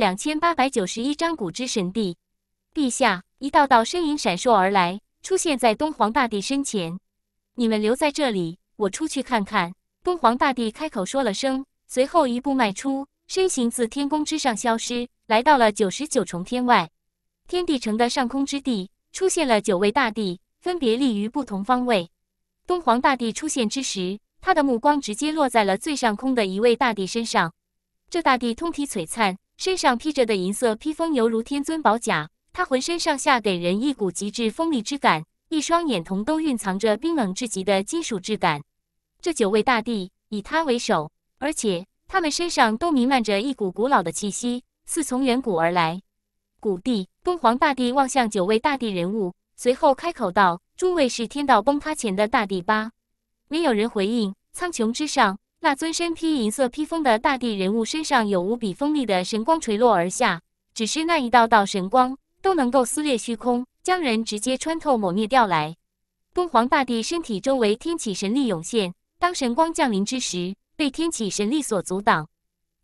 两千八百九十一章古之神帝。陛下，一道道身影闪烁而来，出现在东皇大帝身前。你们留在这里，我出去看看。东皇大帝开口说了声，随后一步迈出，身形自天宫之上消失，来到了九十九重天外。天地城的上空之地出现了九位大帝，分别立于不同方位。东皇大帝出现之时，他的目光直接落在了最上空的一位大帝身上。这大帝通体璀璨。身上披着的银色披风犹如天尊宝甲，他浑身上下给人一股极致锋利之感，一双眼瞳都蕴藏着冰冷至极的金属质感。这九位大帝以他为首，而且他们身上都弥漫着一股古老的气息，似从远古而来。古帝、东皇大帝望向九位大帝人物，随后开口道：“诸位是天道崩塌前的大帝吧？”没有人回应。苍穹之上。那尊身披银色披风的大地人物身上有无比锋利的神光垂落而下，只是那一道道神光都能够撕裂虚空，将人直接穿透抹灭掉来。东皇大帝身体周围天启神力涌现，当神光降临之时，被天启神力所阻挡。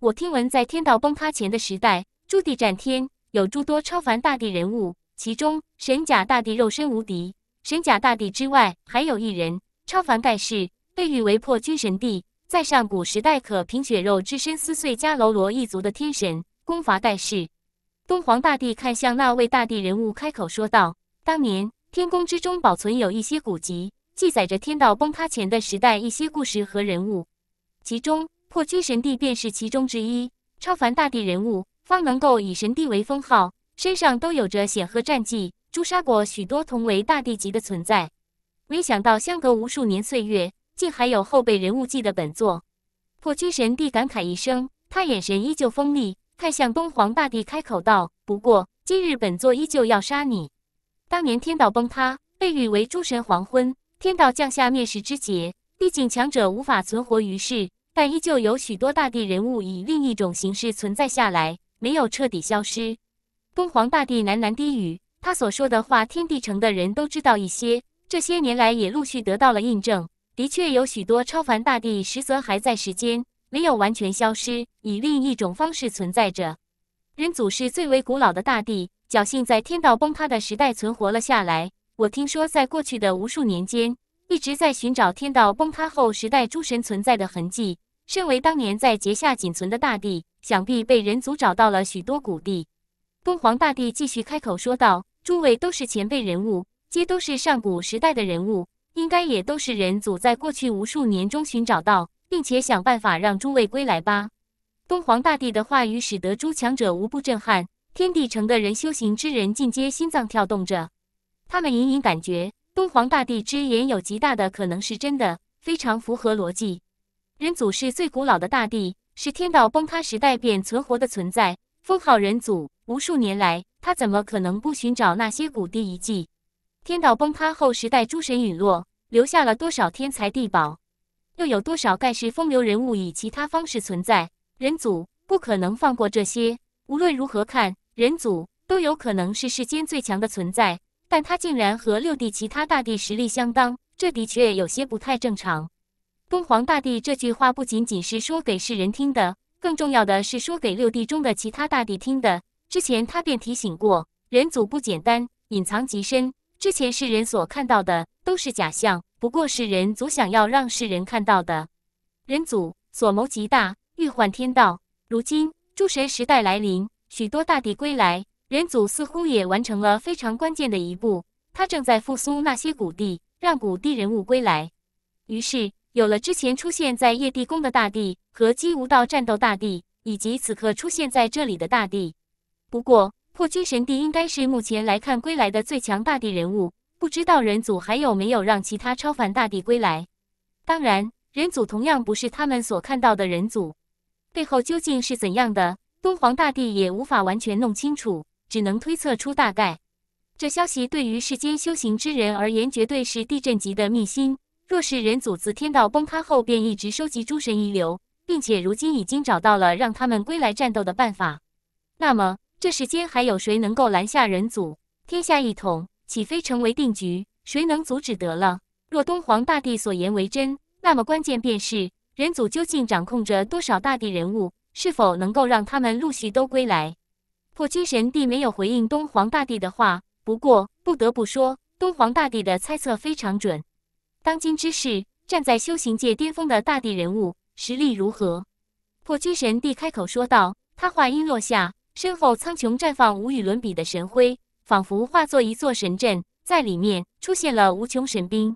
我听闻，在天道崩塌前的时代，诸帝战天有诸多超凡大地人物，其中神甲大帝肉身无敌，神甲大帝之外，还有一人超凡盖世，被誉为破军神帝。在上古时代，可凭血肉之身撕碎迦楼罗一族的天神，功伐盖世。东皇大帝看向那位大帝人物，开口说道：“当年天宫之中保存有一些古籍，记载着天道崩塌前的时代一些故事和人物，其中破军神帝便是其中之一。超凡大帝人物方能够以神帝为封号，身上都有着显赫战绩，诛杀过许多同为大帝级的存在。没想到相隔无数年岁月。”竟还有后辈人物记的本作，破军神帝感慨一声，他眼神依旧锋利，看向东皇大帝开口道：“不过今日本座依旧要杀你。当年天道崩塌，被誉为诸神黄昏，天道降下灭世之劫，毕竟强者无法存活于世，但依旧有许多大帝人物以另一种形式存在下来，没有彻底消失。”东皇大帝喃喃低语，他所说的话，天地城的人都知道一些，这些年来也陆续得到了印证。的确有许多超凡大帝，实则还在时间没有完全消失，以另一种方式存在着。人族是最为古老的大地，侥幸在天道崩塌的时代存活了下来。我听说在过去的无数年间，一直在寻找天道崩塌后时代诸神存在的痕迹。身为当年在结下仅存的大帝，想必被人族找到了许多古地。东皇大帝继续开口说道：“诸位都是前辈人物，皆都是上古时代的人物。”应该也都是人祖在过去无数年中寻找到，并且想办法让诸位归来吧。东皇大帝的话语使得诸强者无不震撼，天地城的人修行之人尽皆心脏跳动着，他们隐隐感觉东皇大帝之言有极大的可能是真的，非常符合逻辑。人祖是最古老的大地，是天道崩塌时代便存活的存在，封号人祖，无数年来他怎么可能不寻找那些古地遗迹？天道崩塌后，时代诸神陨落，留下了多少天才地宝？又有多少盖世风流人物以其他方式存在？人祖不可能放过这些。无论如何看，人祖都有可能是世间最强的存在。但他竟然和六帝其他大帝实力相当，这的确有些不太正常。东皇大帝这句话不仅仅是说给世人听的，更重要的是说给六帝中的其他大帝听的。之前他便提醒过，人祖不简单，隐藏极深。之前世人所看到的都是假象，不过是人族想要让世人看到的。人族所谋极大，欲换天道。如今诸神时代来临，许多大帝归来，人族似乎也完成了非常关键的一步。他正在复苏那些古帝，让古帝人物归来。于是有了之前出现在叶地宫的大地和姬无道战斗，大地以及此刻出现在这里的大地。不过。破军神帝应该是目前来看归来的最强大帝人物，不知道人祖还有没有让其他超凡大帝归来。当然，人祖同样不是他们所看到的人祖，背后究竟是怎样的，东皇大帝也无法完全弄清楚，只能推测出大概。这消息对于世间修行之人而言，绝对是地震级的秘辛。若是人祖自天道崩塌后便一直收集诸神遗留，并且如今已经找到了让他们归来战斗的办法，那么。这世间还有谁能够拦下人族天下一统，岂非成为定局？谁能阻止得了？若东皇大帝所言为真，那么关键便是人族究竟掌控着多少大地人物，是否能够让他们陆续都归来？破军神帝没有回应东皇大帝的话，不过不得不说，东皇大帝的猜测非常准。当今之事，站在修行界巅峰的大地人物实力如何？破军神帝开口说道。他话音落下。身后苍穹绽放无与伦比的神辉，仿佛化作一座神阵，在里面出现了无穷神兵。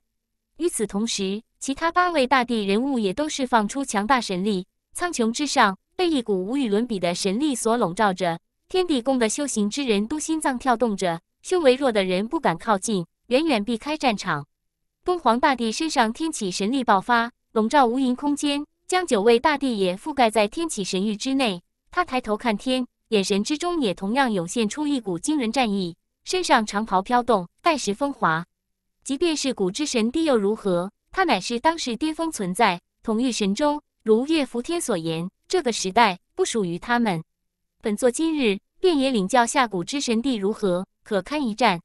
与此同时，其他八位大帝人物也都释放出强大神力，苍穹之上被一股无与伦比的神力所笼罩着。天地宫的修行之人都心脏跳动着，修为弱的人不敢靠近，远远避开战场。东皇大帝身上天启神力爆发，笼罩无垠空间，将九位大帝也覆盖在天启神域之内。他抬头看天。眼神之中也同样涌现出一股惊人战意，身上长袍飘动，盖世风华。即便是古之神帝又如何？他乃是当世巅峰存在，统御神州。如岳福天所言，这个时代不属于他们。本座今日便也领教下古之神帝如何，可堪一战？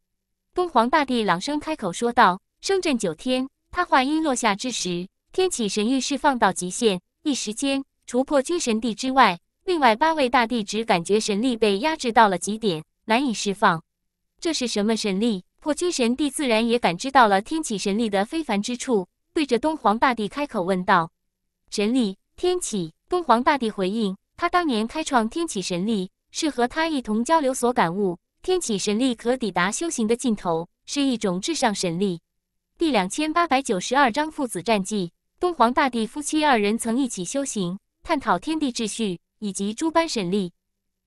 东皇大帝朗声开口说道，声震九天。他话音落下之时，天启神域释放到极限，一时间除破军神帝之外。另外八位大帝只感觉神力被压制到了极点，难以释放。这是什么神力？破军神帝自然也感知到了天启神力的非凡之处，对着东皇大帝开口问道：“神力，天启。”东皇大帝回应：“他当年开创天启神力，是和他一同交流所感悟。天启神力可抵达修行的尽头，是一种至上神力。”第两千八百九十二章父子战记。东皇大帝夫妻二人曾一起修行，探讨天地秩序。以及诸般神力，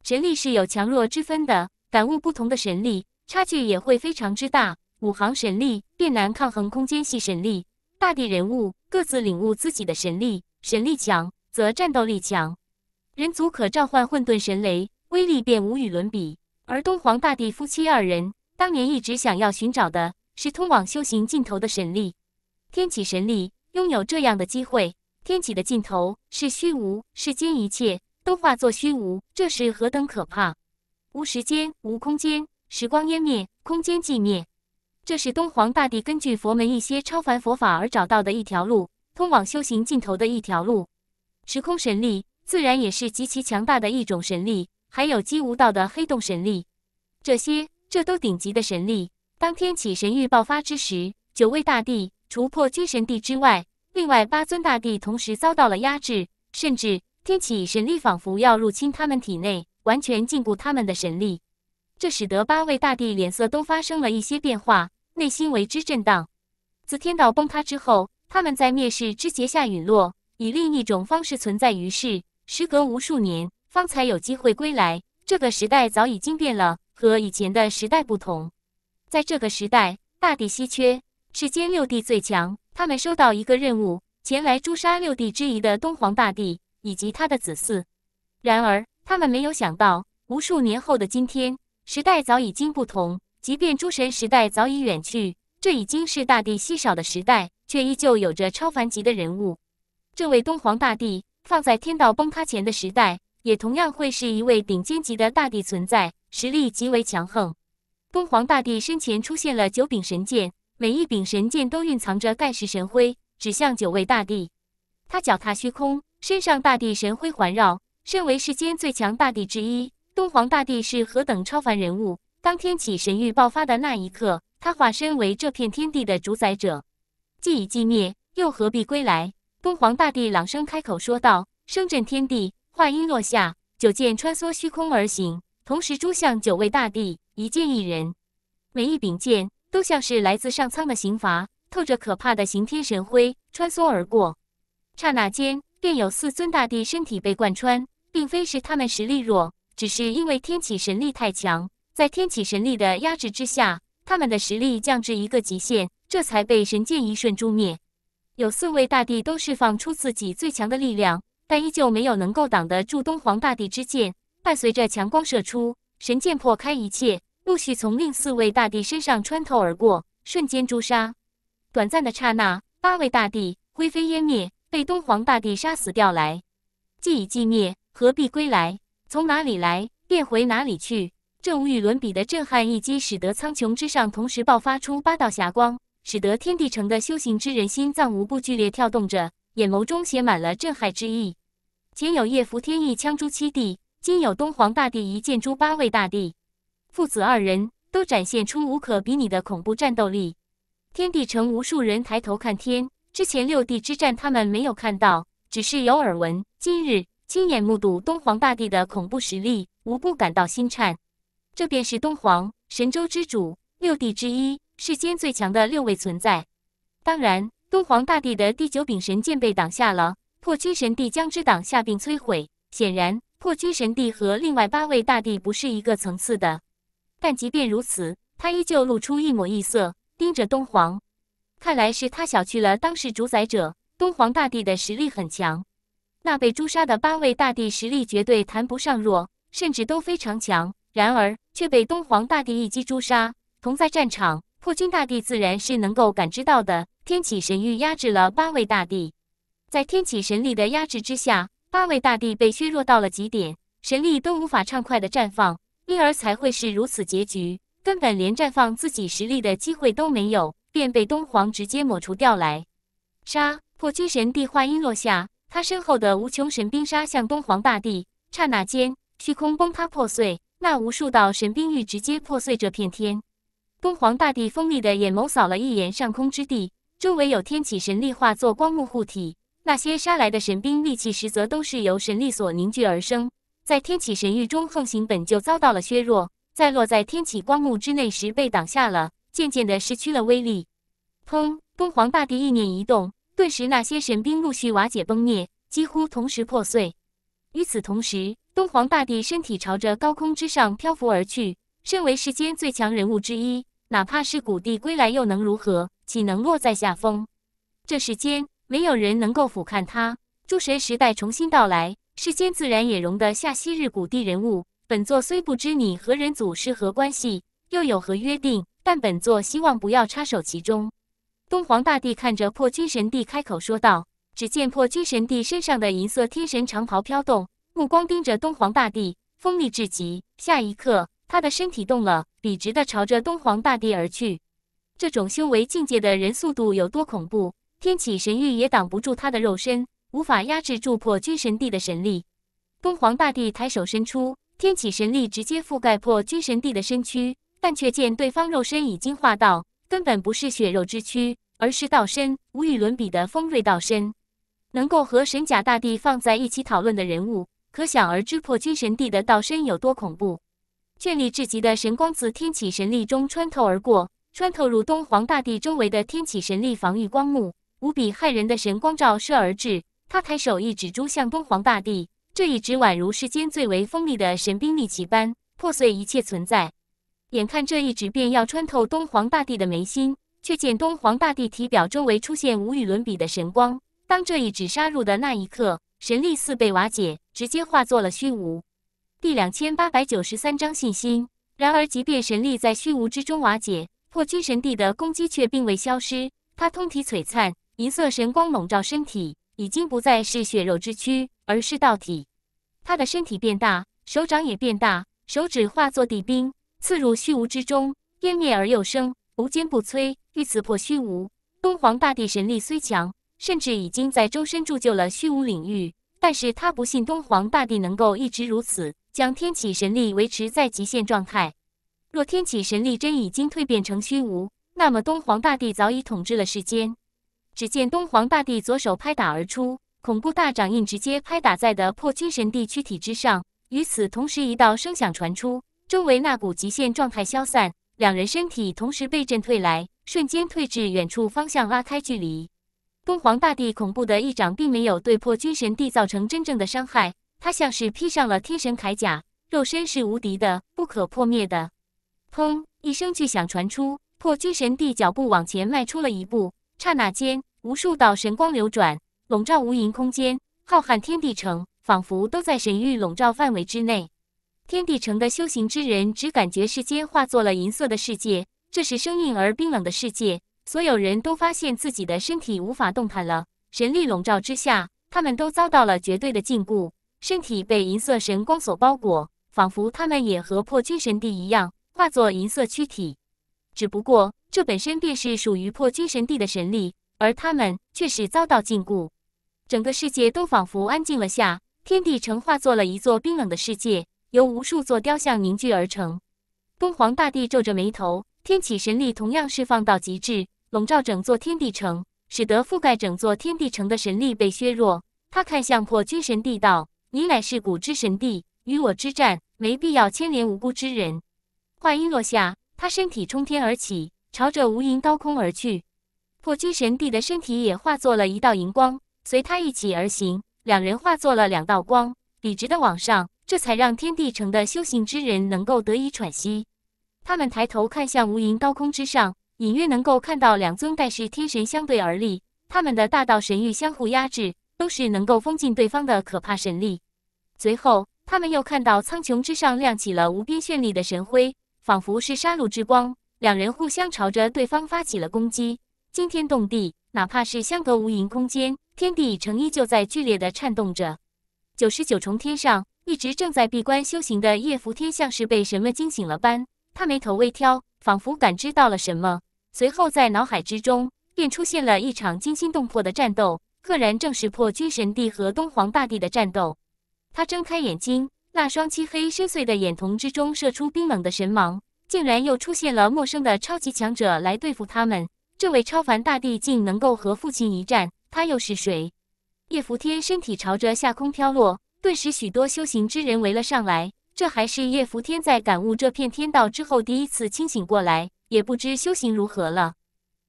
神力是有强弱之分的，感悟不同的神力，差距也会非常之大。五行神力便难抗衡空间系神力。大地人物各自领悟自己的神力，神力强则战斗力强。人族可召唤混沌神雷，威力便无与伦比。而东皇大帝夫妻二人当年一直想要寻找的是通往修行尽头的神力。天启神力拥有这样的机会，天启的尽头是虚无，世间一切。都化作虚无，这是何等可怕！无时间，无空间，时光湮灭，空间寂灭。这是东皇大帝根据佛门一些超凡佛法而找到的一条路，通往修行尽头的一条路。时空神力自然也是极其强大的一种神力，还有姬无道的黑洞神力，这些这都顶级的神力。当天启神域爆发之时，九位大帝除破军神帝之外，另外八尊大帝同时遭到了压制，甚至。天启神力仿佛要入侵他们体内，完全禁锢他们的神力，这使得八位大帝脸色都发生了一些变化，内心为之震荡。自天道崩塌之后，他们在灭世之劫下陨落，以另一种方式存在于世。时隔无数年，方才有机会归来。这个时代早已经变了，和以前的时代不同。在这个时代，大帝稀缺，世间六帝最强。他们收到一个任务，前来诛杀六帝之一的东皇大帝。以及他的子嗣，然而他们没有想到，无数年后的今天，时代早已经不同。即便诸神时代早已远去，这已经是大地稀少的时代，却依旧有着超凡级的人物。这位东皇大帝，放在天道崩塌前的时代，也同样会是一位顶尖级的大帝存在，实力极为强横。东皇大帝身前出现了九柄神剑，每一柄神剑都蕴藏着盖世神辉，指向九位大帝。他脚踏虚空。身上大地神辉环绕，身为世间最强大帝之一，东皇大帝是何等超凡人物。当天启神域爆发的那一刻，他化身为这片天地的主宰者。既已寂灭，又何必归来？东皇大帝朗声开口说道，声震天地。话音落下，九剑穿梭虚空而行，同时诛向九位大帝，一剑一人。每一柄剑都像是来自上苍的刑罚，透着可怕的刑天神辉，穿梭而过。刹那间。便有四尊大帝身体被贯穿，并非是他们实力弱，只是因为天启神力太强，在天启神力的压制之下，他们的实力降至一个极限，这才被神剑一瞬诛灭。有四位大帝都释放出自己最强的力量，但依旧没有能够挡得住东皇大帝之剑。伴随着强光射出，神剑破开一切，陆续从另四位大帝身上穿透而过，瞬间诛杀。短暂的刹那，八位大帝灰飞烟灭。被东皇大帝杀死掉来，既已寂灭，何必归来？从哪里来，便回哪里去。这无与伦比的震撼一击，使得苍穹之上同时爆发出八道霞光，使得天地城的修行之人心脏无不剧烈跳动着，眼眸中写满了震撼之意。前有叶拂天一枪诛七帝，今有东皇大帝一剑诛八位大帝，父子二人都展现出无可比拟的恐怖战斗力。天地城无数人抬头看天。之前六帝之战，他们没有看到，只是有耳闻。今日亲眼目睹东皇大帝的恐怖实力，无不感到心颤。这便是东皇，神州之主，六帝之一，世间最强的六位存在。当然，东皇大帝的第九柄神剑被挡下了，破军神帝将之挡下并摧毁。显然，破军神帝和另外八位大帝不是一个层次的。但即便如此，他依旧露出一抹异色，盯着东皇。看来是他小觑了当时主宰者东皇大帝的实力很强。那被诛杀的八位大帝实力绝对谈不上弱，甚至都非常强，然而却被东皇大帝一击诛杀。同在战场，破军大帝自然是能够感知到的。天启神域压制了八位大帝，在天启神力的压制之下，八位大帝被削弱到了极点，神力都无法畅快的绽放，因而才会是如此结局，根本连绽放自己实力的机会都没有。便被东皇直接抹除掉来，杀破军神帝话音落下，他身后的无穷神兵杀向东皇大帝。刹那间，虚空崩塌破碎，那无数道神兵玉直接破碎这片天。东皇大帝锋利的眼眸扫了一眼上空之地，周围有天启神力化作光幕护体。那些杀来的神兵利器，实则都是由神力所凝聚而生，在天启神域中横行，本就遭到了削弱，在落在天启光幕之内时被挡下了。渐渐的失去了威力。砰！东皇大帝意念一动，顿时那些神兵陆续瓦解崩灭，几乎同时破碎。与此同时，东皇大帝身体朝着高空之上漂浮而去。身为世间最强人物之一，哪怕是古帝归来又能如何？岂能落在下风？这世间没有人能够俯瞰他。诸神时代重新到来，世间自然也容得下昔日古帝人物。本座虽不知你和人祖是何关系，又有何约定？但本座希望不要插手其中。东皇大帝看着破军神帝，开口说道。只见破军神帝身上的银色天神长袍飘动，目光盯着东皇大帝，锋利至极。下一刻，他的身体动了，笔直的朝着东皇大帝而去。这种修为境界的人速度有多恐怖？天启神域也挡不住他的肉身，无法压制住破军神帝的神力。东皇大帝抬手伸出天启神力，直接覆盖破军神帝的身躯。但却见对方肉身已经化道，根本不是血肉之躯，而是道身，无与伦比的锋锐道身。能够和神甲大帝放在一起讨论的人物，可想而知破军神帝的道身有多恐怖。绚丽至极的神光自天启神力中穿透而过，穿透入东皇大帝周围的天启神力防御光幕，无比骇人的神光照射而至。他抬手一指，指向东皇大帝，这一指宛如世间最为锋利的神兵利器般，破碎一切存在。眼看这一指便要穿透东皇大帝的眉心，却见东皇大帝体表周围出现无与伦比的神光。当这一指杀入的那一刻，神力似被瓦解，直接化作了虚无。第两千八百九十三章信心。然而，即便神力在虚无之中瓦解，破军神帝的攻击却并未消失。他通体璀璨，银色神光笼罩身体，已经不再是血肉之躯，而是道体。他的身体变大，手掌也变大，手指化作地冰。刺入虚无之中，湮灭而又生，无坚不摧。欲刺破虚无，东皇大帝神力虽强，甚至已经在周身铸就了虚无领域，但是他不信东皇大帝能够一直如此，将天启神力维持在极限状态。若天启神力真已经蜕变成虚无，那么东皇大帝早已统治了世间。只见东皇大帝左手拍打而出，恐怖大掌印直接拍打在的破军神帝躯体之上。与此同时，一道声响传出。周围那股极限状态消散，两人身体同时被震退来，瞬间退至远处方向拉开距离。东皇大帝恐怖的一掌并没有对破军神帝造成真正的伤害，他像是披上了天神铠甲，肉身是无敌的，不可破灭的。砰！一声巨响传出，破军神帝脚步往前迈出了一步，刹那间无数道神光流转，笼罩无垠空间，浩瀚天地城仿佛都在神域笼罩范围之内。天地城的修行之人只感觉世间化作了银色的世界，这是生硬而冰冷的世界。所有人都发现自己的身体无法动弹了，神力笼罩之下，他们都遭到了绝对的禁锢，身体被银色神光所包裹，仿佛他们也和破军神帝一样化作银色躯体。只不过这本身便是属于破军神帝的神力，而他们却是遭到禁锢。整个世界都仿佛安静了下，天地城化作了一座冰冷的世界。由无数座雕像凝聚而成。东皇大帝皱着眉头，天启神力同样释放到极致，笼罩整座天地城，使得覆盖整座天地城的神力被削弱。他看向破军神帝道：“你乃是古之神帝，与我之战，没必要牵连无辜之人。”话音落下，他身体冲天而起，朝着无垠高空而去。破军神帝的身体也化作了一道银光，随他一起而行，两人化作了两道光，笔直的往上。这才让天地城的修行之人能够得以喘息。他们抬头看向无垠高空之上，隐约能够看到两尊盖世天神相对而立，他们的大道神域相互压制，都是能够封禁对方的可怕神力。随后，他们又看到苍穹之上亮起了无边绚丽的神辉，仿佛是杀戮之光。两人互相朝着对方发起了攻击，惊天动地。哪怕是相隔无垠空间，天地城依旧在剧烈的颤动着。九十九重天上。一直正在闭关修行的叶伏天，像是被什么惊醒了般，他眉头微挑，仿佛感知到了什么。随后，在脑海之中便出现了一场惊心动魄的战斗，赫然正是破军神帝和东皇大帝的战斗。他睁开眼睛，那双漆黑深邃的眼瞳之中射出冰冷的神芒，竟然又出现了陌生的超级强者来对付他们。这位超凡大帝竟能够和父亲一战，他又是谁？叶伏天身体朝着下空飘落。顿时，许多修行之人围了上来。这还是叶福天在感悟这片天道之后第一次清醒过来，也不知修行如何了。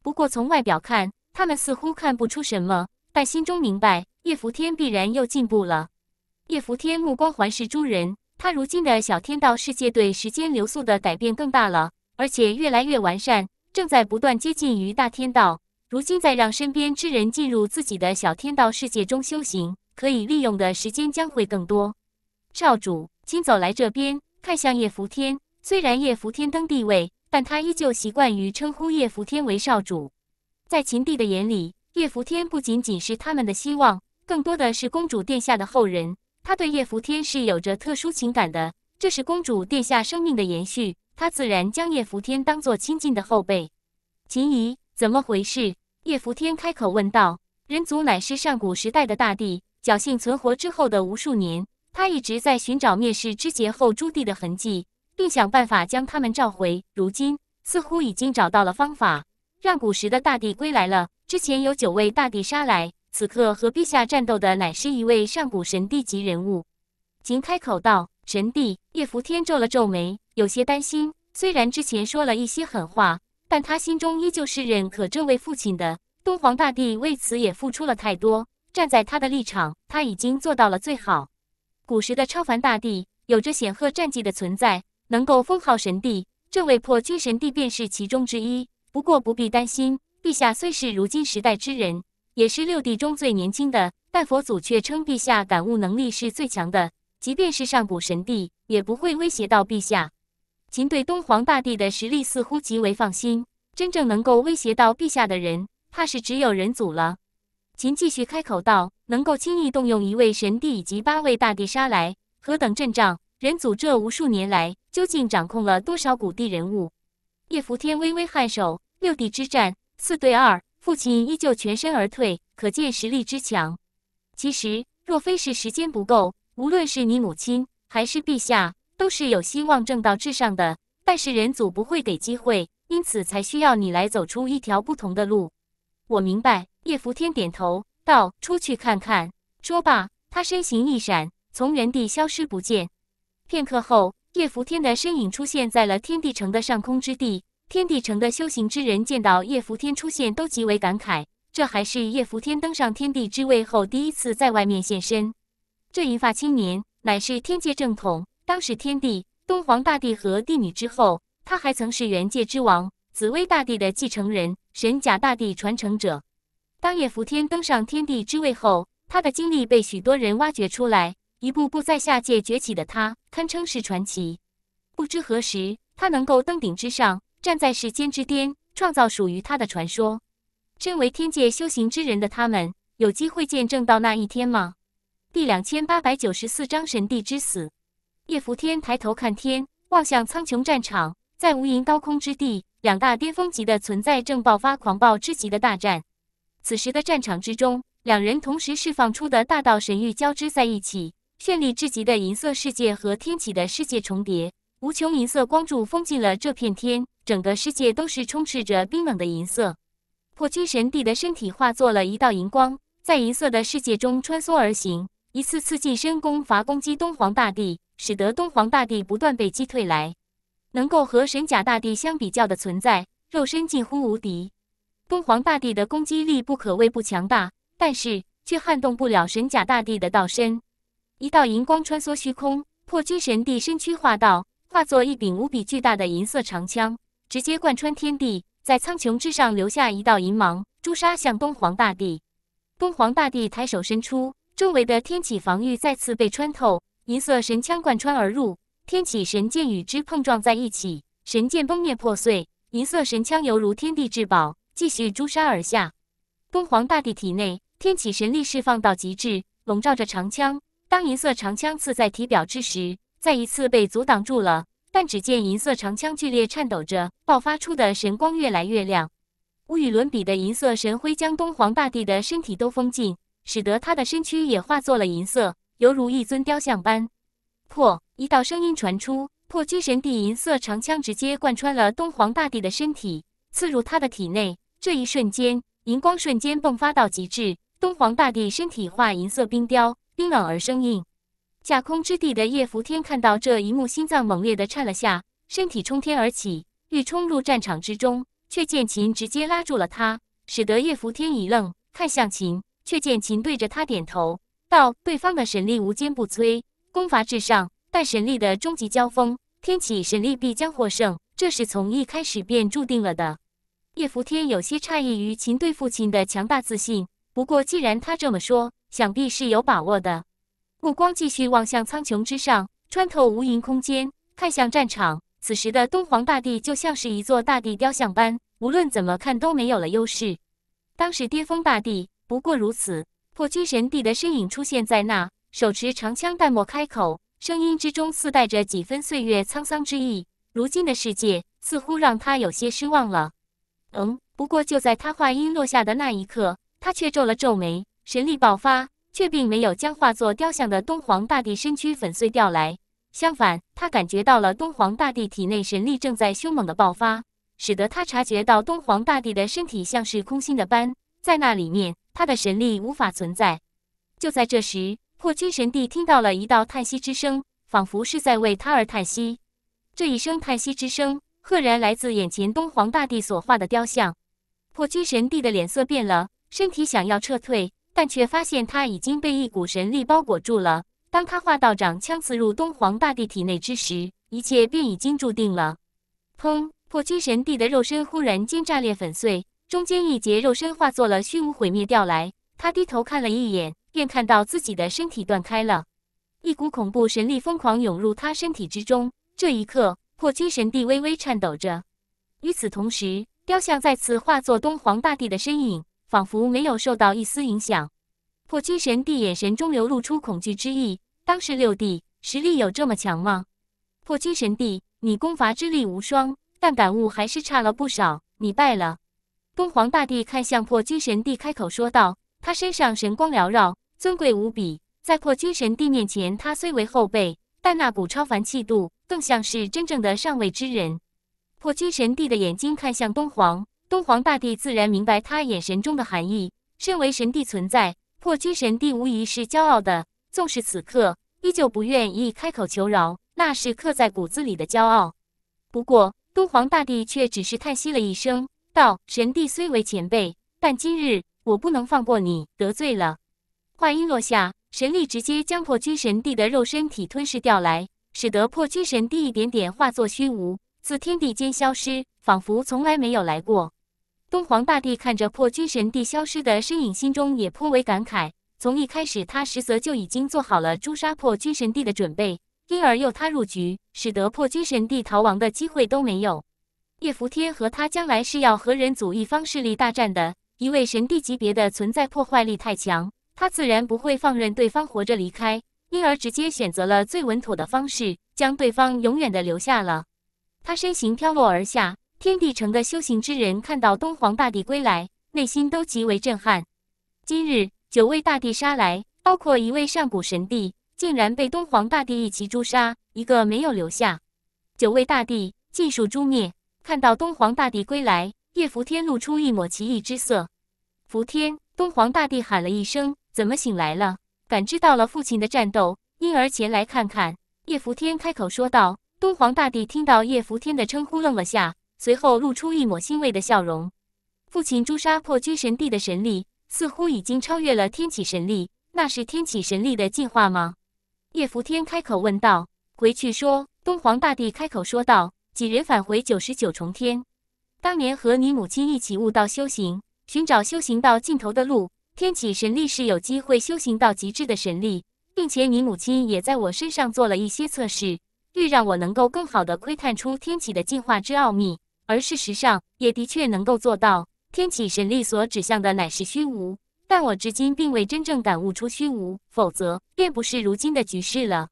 不过从外表看，他们似乎看不出什么，但心中明白，叶福天必然又进步了。叶福天目光环视诸人，他如今的小天道世界对时间流速的改变更大了，而且越来越完善，正在不断接近于大天道。如今再让身边之人进入自己的小天道世界中修行。可以利用的时间将会更多。少主，今走来这边，看向叶福天。虽然叶福天登帝位，但他依旧习惯于称呼叶福天为少主。在秦帝的眼里，叶福天不仅仅是他们的希望，更多的是公主殿下的后人。他对叶福天是有着特殊情感的，这是公主殿下生命的延续。他自然将叶福天当做亲近的后辈。秦怡，怎么回事？叶福天开口问道。人族乃是上古时代的大帝。侥幸存活之后的无数年，他一直在寻找灭世之劫后朱棣的痕迹，并想办法将他们召回。如今似乎已经找到了方法，让古时的大帝归来了。之前有九位大帝杀来，此刻和陛下战斗的乃是一位上古神帝级人物。秦开口道：“神帝。”叶伏天皱了皱眉，有些担心。虽然之前说了一些狠话，但他心中依旧是认可这位父亲的。东皇大帝为此也付出了太多。站在他的立场，他已经做到了最好。古时的超凡大帝有着显赫战绩的存在，能够封号神帝，这位破军神帝便是其中之一。不过不必担心，陛下虽是如今时代之人，也是六帝中最年轻的，但佛祖却称陛下感悟能力是最强的。即便是上古神帝，也不会威胁到陛下。秦对东皇大帝的实力似乎极为放心，真正能够威胁到陛下的人，怕是只有人祖了。秦继续开口道：“能够轻易动用一位神帝以及八位大帝杀来，何等阵仗！人祖这无数年来，究竟掌控了多少古帝人物？”叶伏天微微颔首：“六帝之战，四对二，父亲依旧全身而退，可见实力之强。其实，若非是时间不够，无论是你母亲还是陛下，都是有希望正道至上的。但是人祖不会给机会，因此才需要你来走出一条不同的路。”我明白。叶伏天点头道：“出去看看。”说罢，他身形一闪，从原地消失不见。片刻后，叶伏天的身影出现在了天地城的上空之地。天地城的修行之人见到叶伏天出现，都极为感慨。这还是叶伏天登上天帝之位后第一次在外面现身。这银发青年乃是天界正统，当时天帝东皇大帝和帝女之后，他还曾是元界之王紫薇大帝的继承人，神甲大帝传承者。当叶福天登上天地之位后，他的经历被许多人挖掘出来。一步步在下界崛起的他，堪称是传奇。不知何时，他能够登顶之上，站在时间之巅，创造属于他的传说。身为天界修行之人的他们，有机会见证到那一天吗？第两千八百九十四章神帝之死。叶福天抬头看天，望向苍穹战场，在无垠高空之地，两大巅峰级的存在正爆发狂暴之极的大战。此时的战场之中，两人同时释放出的大道神域交织在一起，绚丽至极的银色世界和天启的世界重叠，无穷银色光柱封禁了这片天，整个世界都是充斥着冰冷的银色。破军神帝的身体化作了一道银光，在银色的世界中穿梭而行，一次次近身攻伐攻击东皇大帝，使得东皇大帝不断被击退来。能够和神甲大帝相比较的存在，肉身近乎无敌。东皇大帝的攻击力不可谓不强大，但是却撼动不了神甲大帝的道身。一道银光穿梭虚空，破军神帝身躯化道，化作一柄无比巨大的银色长枪，直接贯穿天地，在苍穹之上留下一道银芒。诛杀向东皇大帝，东皇大帝抬手伸出，周围的天启防御再次被穿透，银色神枪贯穿而入，天启神剑与之碰撞在一起，神剑崩灭破碎，银色神枪犹如天地至宝。继续诛杀而下，东皇大帝体内天启神力释放到极致，笼罩着长枪。当银色长枪刺在体表之时，再一次被阻挡住了。但只见银色长枪剧烈颤抖着，爆发出的神光越来越亮，无与伦比的银色神辉将东皇大帝的身体都封禁，使得他的身躯也化作了银色，犹如一尊雕像般。破！一道声音传出，破军神帝银色长枪直接贯穿了东皇大帝的身体，刺入他的体内。这一瞬间，银光瞬间迸发到极致。东皇大帝身体化银色冰雕，冰冷而生硬。架空之地的叶伏天看到这一幕，心脏猛烈地颤了下，身体冲天而起，欲冲入战场之中，却见秦直接拉住了他，使得叶伏天一愣，看向秦，却见秦对着他点头，道：“对方的神力无坚不摧，功法至上，但神力的终极交锋，天启神力必将获胜，这是从一开始便注定了的。”叶伏天有些诧异于秦对父亲的强大自信，不过既然他这么说，想必是有把握的。目光继续望向苍穹之上，穿透无垠空间，看向战场。此时的东皇大帝就像是一座大地雕像般，无论怎么看都没有了优势。当时巅峰大帝不过如此，破军神帝的身影出现在那，手持长枪，淡漠开口，声音之中似带着几分岁月沧桑之意。如今的世界似乎让他有些失望了。嗯，不过就在他话音落下的那一刻，他却皱了皱眉，神力爆发，却并没有将化作雕像的东皇大帝身躯粉碎掉来。相反，他感觉到了东皇大帝体内神力正在凶猛的爆发，使得他察觉到东皇大帝的身体像是空心的般，在那里面，他的神力无法存在。就在这时，破军神帝听到了一道叹息之声，仿佛是在为他而叹息。这一声叹息之声。赫然来自眼前东皇大帝所画的雕像，破军神帝的脸色变了，身体想要撤退，但却发现他已经被一股神力包裹住了。当他化道长枪刺入东皇大帝体内之时，一切便已经注定了。砰！破军神帝的肉身忽然间炸裂粉碎，中间一截肉身化作了虚无毁灭掉来。他低头看了一眼，便看到自己的身体断开了，一股恐怖神力疯狂涌入他身体之中。这一刻。破军神帝微微颤抖着，与此同时，雕像再次化作东皇大帝的身影，仿佛没有受到一丝影响。破军神帝眼神中流露出恐惧之意。当时六帝实力有这么强吗？破军神帝，你攻伐之力无双，但感悟还是差了不少。你败了。东皇大帝看向破军神帝，开口说道：“他身上神光缭绕，尊贵无比。在破军神帝面前，他虽为后辈，但那股超凡气度。”更像是真正的上位之人。破军神帝的眼睛看向东皇，东皇大帝自然明白他眼神中的含义。身为神帝存在，破军神帝无疑是骄傲的，纵使此刻依旧不愿意开口求饶，那是刻在骨子里的骄傲。不过，东皇大帝却只是叹息了一声，道：“神帝虽为前辈，但今日我不能放过你，得罪了。”话音落下，神力直接将破军神帝的肉身体吞噬掉来。使得破军神帝一点点化作虚无，自天地间消失，仿佛从来没有来过。东皇大帝看着破军神帝消失的身影，心中也颇为感慨。从一开始，他实则就已经做好了诛杀破军神帝的准备，因而诱他入局，使得破军神帝逃亡的机会都没有。叶伏天和他将来是要和人族一方势力大战的，一位神帝级别的存在，破坏力太强，他自然不会放任对方活着离开。因而直接选择了最稳妥的方式，将对方永远的留下了。他身形飘落而下，天地城的修行之人看到东皇大帝归来，内心都极为震撼。今日九位大帝杀来，包括一位上古神帝，竟然被东皇大帝一齐诛杀，一个没有留下，九位大帝尽数诛灭。看到东皇大帝归来，叶伏天露出一抹奇异之色。伏天，东皇大帝喊了一声：“怎么醒来了？”感知到了父亲的战斗，因而前来看看。叶伏天开口说道：“东皇大帝，听到叶伏天的称呼，愣了下，随后露出一抹欣慰的笑容。父亲诛杀破军神帝的神力，似乎已经超越了天启神力，那是天启神力的进化吗？”叶伏天开口问道。回去说。东皇大帝开口说道：“几人返回九十九重天，当年和你母亲一起悟道修行，寻找修行到尽头的路。”天启神力是有机会修行到极致的神力，并且你母亲也在我身上做了一些测试，欲让我能够更好的窥探出天启的进化之奥秘。而事实上，也的确能够做到。天启神力所指向的乃是虚无，但我至今并未真正感悟出虚无，否则便不是如今的局势了。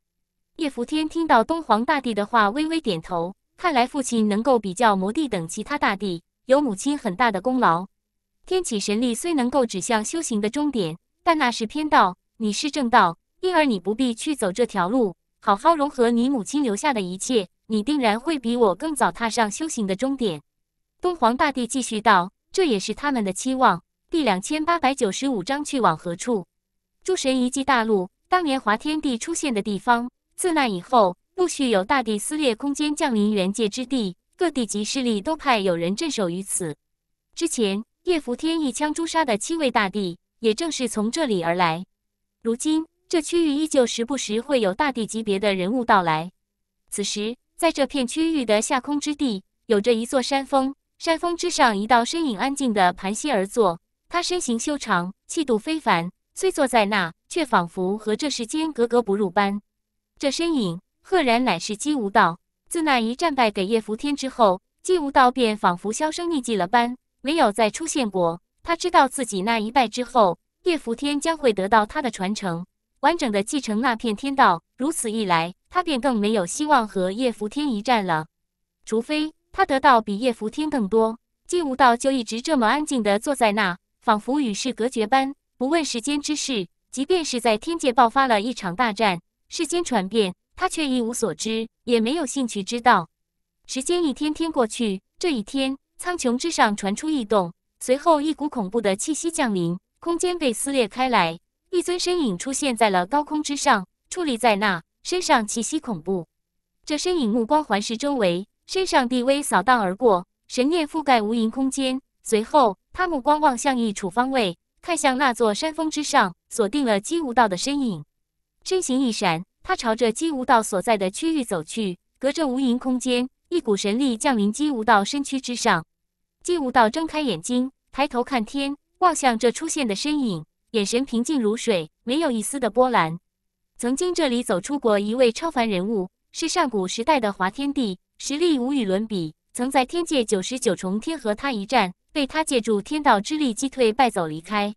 叶拂天听到东皇大帝的话，微微点头。看来父亲能够比较魔帝等其他大帝，有母亲很大的功劳。天启神力虽能够指向修行的终点，但那是偏道，你是正道，因而你不必去走这条路。好好融合你母亲留下的一切，你定然会比我更早踏上修行的终点。东皇大帝继续道：“这也是他们的期望。”第两千八百九十五章去往何处？诸神遗迹大陆，当年华天帝出现的地方。自那以后，陆续有大地撕裂空间降临元界之地，各地级势力都派有人镇守于此。之前。叶伏天一枪诛杀的七位大帝，也正是从这里而来。如今，这区域依旧时不时会有大帝级别的人物到来。此时，在这片区域的下空之地，有着一座山峰，山峰之上，一道身影安静的盘膝而坐。他身形修长，气度非凡，虽坐在那，却仿佛和这世间格格不入般。这身影，赫然乃是姬无道。自那一战败给叶伏天之后，姬无道便仿佛销声匿迹了般。没有再出现过。他知道自己那一拜之后，叶福天将会得到他的传承，完整的继承那片天道。如此一来，他便更没有希望和叶福天一战了。除非他得到比叶福天更多。金无道就一直这么安静的坐在那，仿佛与世隔绝般，不问世间之事。即便是在天界爆发了一场大战，世间传遍，他却一无所知，也没有兴趣知道。时间一天天过去，这一天。苍穹之上传出异动，随后一股恐怖的气息降临，空间被撕裂开来，一尊身影出现在了高空之上，矗立在那，身上气息恐怖。这身影目光环视周围，身上帝威扫荡而过，神念覆盖无垠空间。随后，他目光望向一处方位，看向那座山峰之上，锁定了姬无道的身影。身形一闪，他朝着姬无道所在的区域走去，隔着无垠空间。一股神力降临姬无道身躯之上，姬无道睁开眼睛，抬头看天，望向这出现的身影，眼神平静如水，没有一丝的波澜。曾经这里走出过一位超凡人物，是上古时代的华天帝，实力无与伦比，曾在天界九十九重天和他一战，被他借助天道之力击退，败走离开。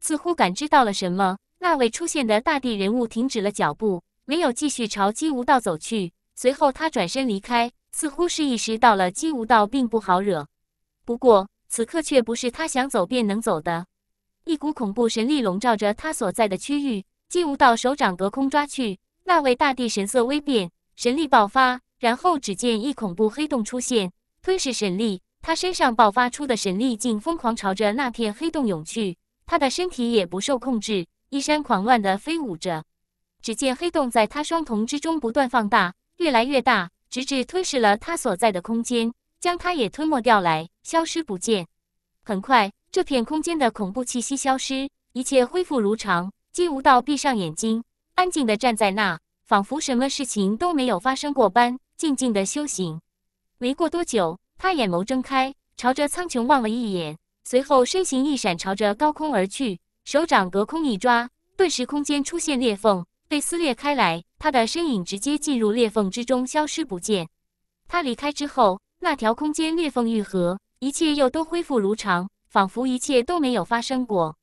似乎感知到了什么，那位出现的大地人物停止了脚步，没有继续朝姬无道走去，随后他转身离开。似乎是意识到了姬无道并不好惹，不过此刻却不是他想走便能走的。一股恐怖神力笼罩着他所在的区域，姬无道手掌隔空抓去，那位大帝神色微变，神力爆发，然后只见一恐怖黑洞出现，吞噬神力。他身上爆发出的神力竟疯狂朝着那片黑洞涌去，他的身体也不受控制，衣衫狂乱的飞舞着。只见黑洞在他双瞳之中不断放大，越来越大。直至吞噬了他所在的空间，将他也吞没掉来，消失不见。很快，这片空间的恐怖气息消失，一切恢复如常。金无道闭上眼睛，安静的站在那，仿佛什么事情都没有发生过般，静静的修行。没过多久，他眼眸睁开，朝着苍穹望了一眼，随后身形一闪，朝着高空而去，手掌隔空一抓，顿时空间出现裂缝，被撕裂开来。他的身影直接进入裂缝之中，消失不见。他离开之后，那条空间裂缝愈合，一切又都恢复如常，仿佛一切都没有发生过。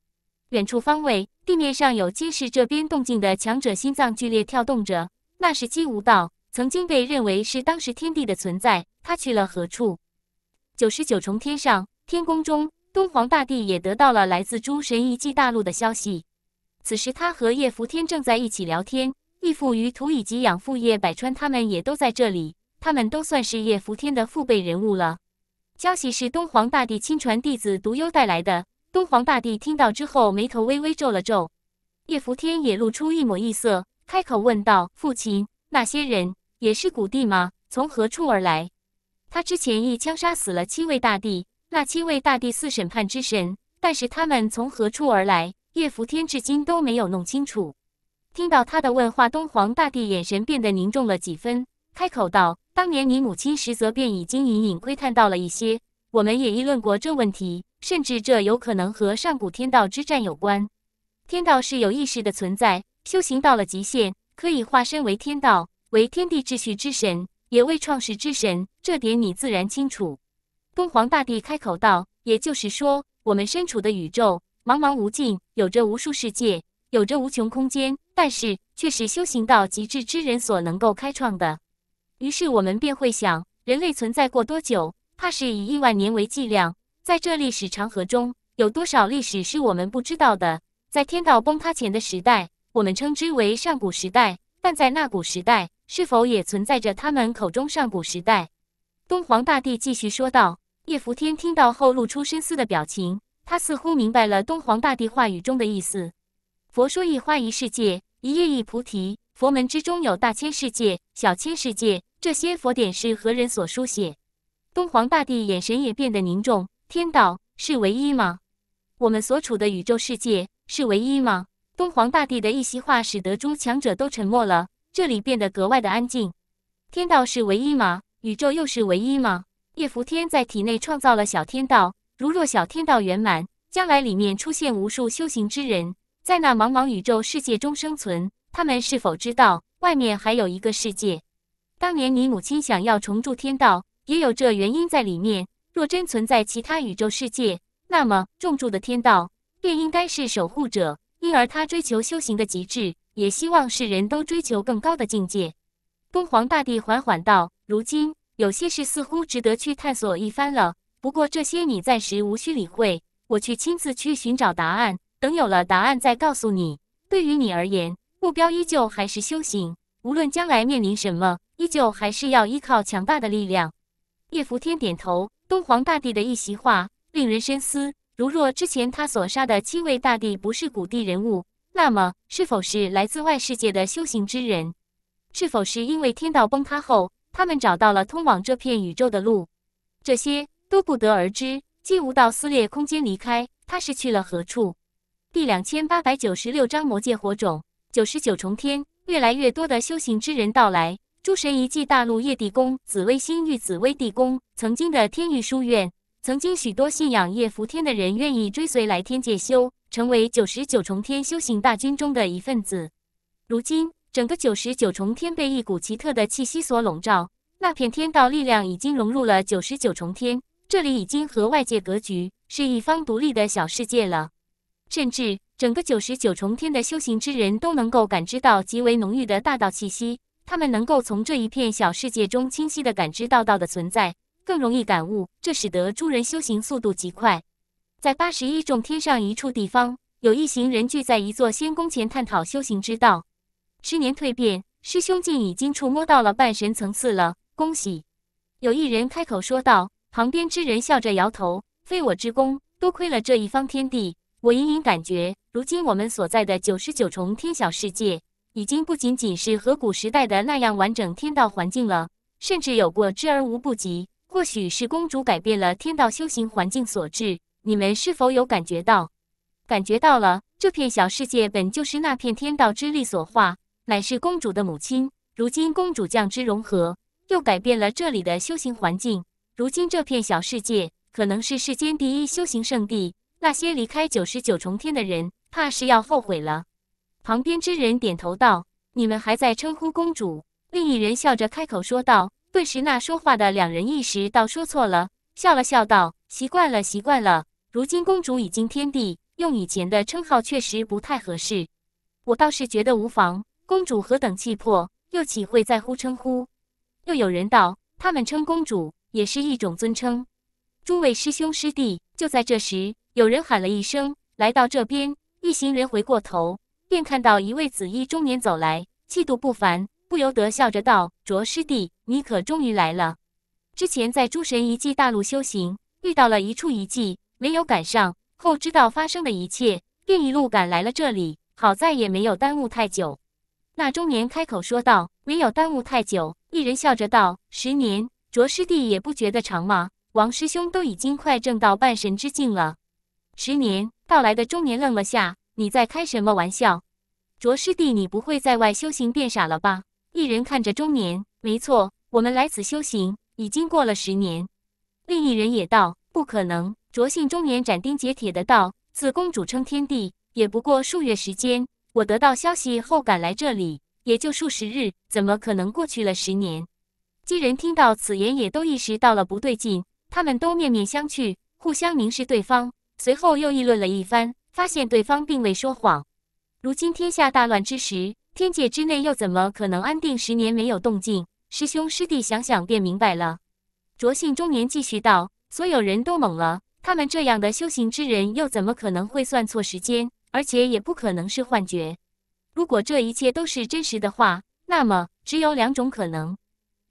远处方位，地面上有监视这边动静的强者，心脏剧烈跳动着。那是姬无道，曾经被认为是当时天地的存在。他去了何处？九十九重天上，天宫中，东皇大帝也得到了来自诸神遗迹大陆的消息。此时，他和叶伏天正在一起聊天。义父于屠以及养父叶百川，他们也都在这里。他们都算是叶福天的父辈人物了。消息是东皇大帝亲传弟子独幽带来的。东皇大帝听到之后，眉头微微皱了皱。叶福天也露出一抹异色，开口问道：“父亲，那些人也是古帝吗？从何处而来？”他之前一枪杀死了七位大帝，那七位大帝四审判之神，但是他们从何处而来，叶福天至今都没有弄清楚。听到他的问话，东皇大帝眼神变得凝重了几分，开口道：“当年你母亲实则便已经隐隐窥探到了一些，我们也议论过这问题，甚至这有可能和上古天道之战有关。天道是有意识的存在，修行到了极限，可以化身为天道，为天地秩序之神，也为创世之神。这点你自然清楚。”东皇大帝开口道：“也就是说，我们身处的宇宙茫茫无尽，有着无数世界，有着无穷空间。”但是却是修行到极致之人所能够开创的。于是我们便会想，人类存在过多久？怕是以亿万年为计量。在这历史长河中，有多少历史是我们不知道的？在天道崩塌前的时代，我们称之为上古时代。但在那古时代，是否也存在着他们口中上古时代？东皇大帝继续说道。叶伏天听到后，露出深思的表情。他似乎明白了东皇大帝话语中的意思。佛说一花一世界。一叶一菩提，佛门之中有大千世界、小千世界，这些佛典是何人所书写？东皇大帝眼神也变得凝重。天道是唯一吗？我们所处的宇宙世界是唯一吗？东皇大帝的一席话使得诸强者都沉默了，这里变得格外的安静。天道是唯一吗？宇宙又是唯一吗？叶扶天在体内创造了小天道，如若小天道圆满，将来里面出现无数修行之人。在那茫茫宇宙世界中生存，他们是否知道外面还有一个世界？当年你母亲想要重铸天道，也有这原因在里面。若真存在其他宇宙世界，那么重铸的天道便应该是守护者，因而他追求修行的极致，也希望世人都追求更高的境界。东皇大帝缓缓道：“如今有些事似乎值得去探索一番了。不过这些你暂时无需理会，我去亲自去寻找答案。”等有了答案再告诉你。对于你而言，目标依旧还是修行。无论将来面临什么，依旧还是要依靠强大的力量。叶福天点头。东皇大帝的一席话令人深思。如若之前他所杀的七位大帝不是古帝人物，那么是否是来自外世界的修行之人？是否是因为天道崩塌后，他们找到了通往这片宇宙的路？这些都不得而知。既无道撕裂空间离开，他是去了何处？第两千八百九十六章魔界火种。九十九重天，越来越多的修行之人到来。诸神遗迹、大陆夜帝宫、紫薇星域、紫薇帝宫，曾经的天域书院，曾经许多信仰叶伏天的人，愿意追随来天界修，成为九十九重天修行大军中的一份子。如今，整个九十九重天被一股奇特的气息所笼罩。那片天道力量已经融入了九十九重天，这里已经和外界格局是一方独立的小世界了。甚至整个九十九重天的修行之人都能够感知到极为浓郁的大道气息，他们能够从这一片小世界中清晰的感知到道的存在，更容易感悟，这使得诸人修行速度极快。在八十一重天上一处地方，有一行人聚在一座仙宫前探讨修行之道。十年蜕变，师兄竟已经触摸到了半神层次了，恭喜！有一人开口说道，旁边之人笑着摇头，非我之功，多亏了这一方天地。我隐隐感觉，如今我们所在的九十九重天小世界，已经不仅仅是和古时代的那样完整天道环境了，甚至有过之而无不及。或许是公主改变了天道修行环境所致。你们是否有感觉到？感觉到了。这片小世界本就是那片天道之力所化，乃是公主的母亲。如今公主将之融合，又改变了这里的修行环境。如今这片小世界，可能是世间第一修行圣地。那些离开九十九重天的人，怕是要后悔了。旁边之人点头道：“你们还在称呼公主？”另一人笑着开口说道。顿时，那说话的两人意识到说错了，笑了笑道：“习惯了，习惯了。如今公主已经天地，用以前的称号确实不太合适。我倒是觉得无妨。公主何等气魄，又岂会在乎称呼？”又有人道：“他们称公主也是一种尊称。”诸位师兄师弟，就在这时。有人喊了一声，来到这边，一行人回过头，便看到一位紫衣中年走来，气度不凡，不由得笑着道：“卓师弟，你可终于来了。之前在诸神遗迹大陆修行，遇到了一处遗迹，没有赶上，后知道发生的一切，便一路赶来了这里。好在也没有耽误太久。”那中年开口说道：“没有耽误太久。”一人笑着道：“十年，卓师弟也不觉得长吗？王师兄都已经快证到半神之境了。”十年到来的中年愣了下，你在开什么玩笑？卓师弟，你不会在外修行变傻了吧？一人看着中年，没错，我们来此修行已经过了十年。另一人也道：不可能。卓姓中年斩钉截铁的道：自公主称天帝，也不过数月时间。我得到消息后赶来这里，也就数十日，怎么可能过去了十年？几人听到此言，也都意识到了不对劲，他们都面面相觑，互相凝视对方。随后又议论了一番，发现对方并未说谎。如今天下大乱之时，天界之内又怎么可能安定十年没有动静？师兄师弟想想便明白了。卓信中年继续道：“所有人都懵了，他们这样的修行之人又怎么可能会算错时间？而且也不可能是幻觉。如果这一切都是真实的话，那么只有两种可能。”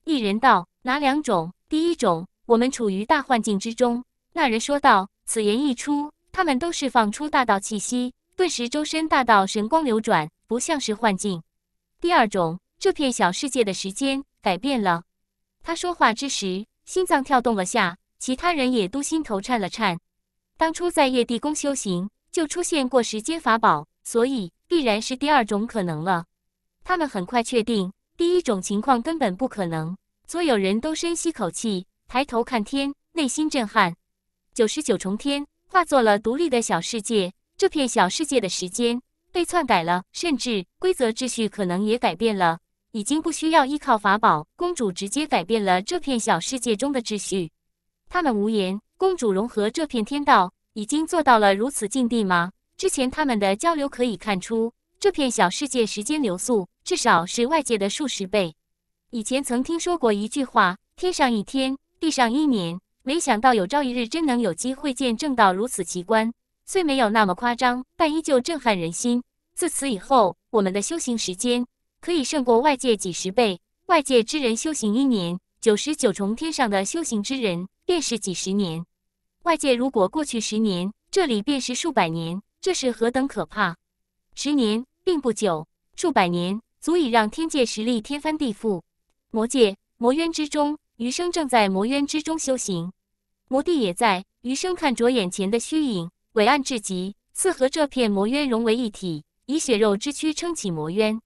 一人道：“哪两种？”第一种，我们处于大幻境之中。”那人说道。此言一出，他们都释放出大道气息，顿时周身大道神光流转，不像是幻境。第二种，这片小世界的时间改变了。他说话之时，心脏跳动了下，其他人也都心头颤了颤。当初在叶地宫修行就出现过时间法宝，所以必然是第二种可能了。他们很快确定，第一种情况根本不可能。所有人都深吸口气，抬头看天，内心震撼。九十九重天化作了独立的小世界，这片小世界的时间被篡改了，甚至规则秩序可能也改变了。已经不需要依靠法宝，公主直接改变了这片小世界中的秩序。他们无言。公主融合这片天道，已经做到了如此境地吗？之前他们的交流可以看出，这片小世界时间流速至少是外界的数十倍。以前曾听说过一句话：“天上一天，地上一年。”没想到有朝一日真能有机会见证到如此奇观，虽没有那么夸张，但依旧震撼人心。自此以后，我们的修行时间可以胜过外界几十倍。外界之人修行一年，九十九重天上的修行之人便是几十年。外界如果过去十年，这里便是数百年。这是何等可怕！十年并不久，数百年足以让天界实力天翻地覆。魔界，魔渊之中。余生正在魔渊之中修行，魔帝也在。余生看着眼前的虚影，伟岸至极，似和这片魔渊融为一体，以血肉之躯撑起魔渊。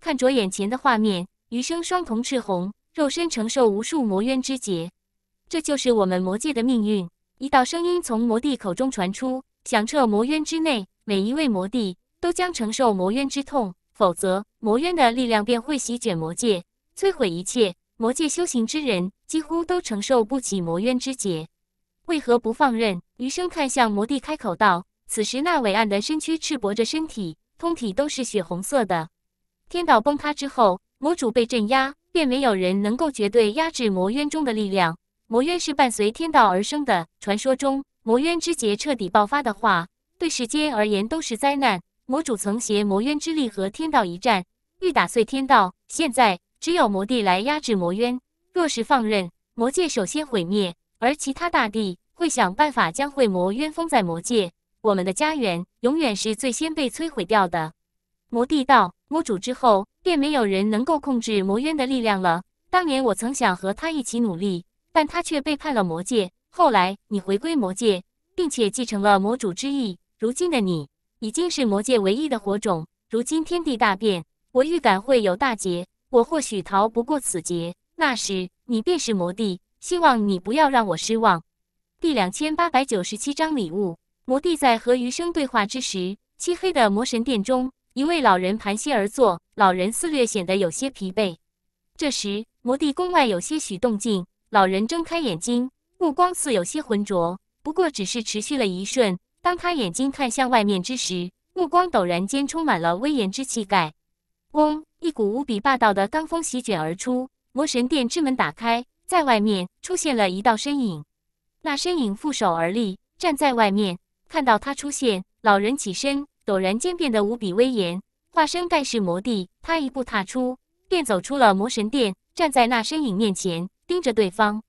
看着眼前的画面，余生双瞳赤红，肉身承受无数魔渊之劫。这就是我们魔界的命运。一道声音从魔帝口中传出，响彻魔渊之内。每一位魔帝都将承受魔渊之痛，否则魔渊的力量便会席卷魔界，摧毁一切。魔界修行之人几乎都承受不起魔渊之劫，为何不放任？余生看向魔帝，开口道：“此时那伟岸的身躯赤膊着，身体通体都是血红色的。天道崩塌之后，魔主被镇压，便没有人能够绝对压制魔渊中的力量。魔渊是伴随天道而生的，传说中魔渊之劫彻底爆发的话，对世间而言都是灾难。魔主曾携魔渊之力和天道一战，欲打碎天道，现在。”只有魔帝来压制魔渊，若是放任，魔界首先毁灭，而其他大帝会想办法将会魔渊封在魔界。我们的家园永远是最先被摧毁掉的。魔帝道：魔主之后，便没有人能够控制魔渊的力量了。当年我曾想和他一起努力，但他却背叛了魔界。后来你回归魔界，并且继承了魔主之意。如今的你，已经是魔界唯一的火种。如今天地大变，我预感会有大劫。我或许逃不过此劫，那时你便是魔帝，希望你不要让我失望。第两千八百九十七章礼物。魔帝在和余生对话之时，漆黑的魔神殿中，一位老人盘膝而坐，老人似略显得有些疲惫。这时，魔帝宫外有些许动静，老人睁开眼睛，目光似有些浑浊，不过只是持续了一瞬。当他眼睛看向外面之时，目光陡然间充满了威严之气概。嗡！一股无比霸道的罡风席卷而出，魔神殿之门打开，在外面出现了一道身影。那身影负手而立，站在外面。看到他出现，老人起身，陡然间变得无比威严，化身盖世魔帝。他一步踏出，便走出了魔神殿，站在那身影面前，盯着对方。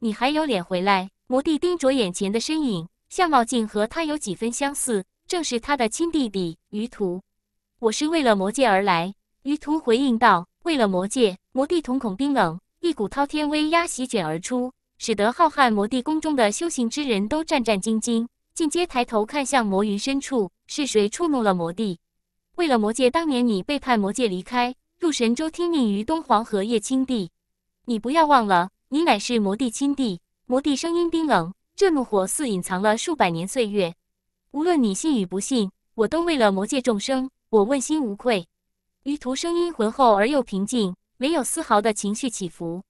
你还有脸回来？魔帝盯着眼前的身影，相貌竟和他有几分相似，正是他的亲弟弟余途。我是为了魔界而来。余图回应道：“为了魔界，魔帝瞳孔冰冷，一股滔天威压席卷而出，使得浩瀚魔帝宫中的修行之人都战战兢兢，尽皆抬头看向魔云深处，是谁触怒了魔帝？为了魔界，当年你背叛魔界，离开入神州，听命于东皇和叶青帝。你不要忘了，你乃是魔帝亲弟。魔帝声音冰冷，这怒火似隐藏了数百年岁月。无论你信与不信，我都为了魔界众生，我问心无愧。”于途声音浑厚而又平静，没有丝毫的情绪起伏。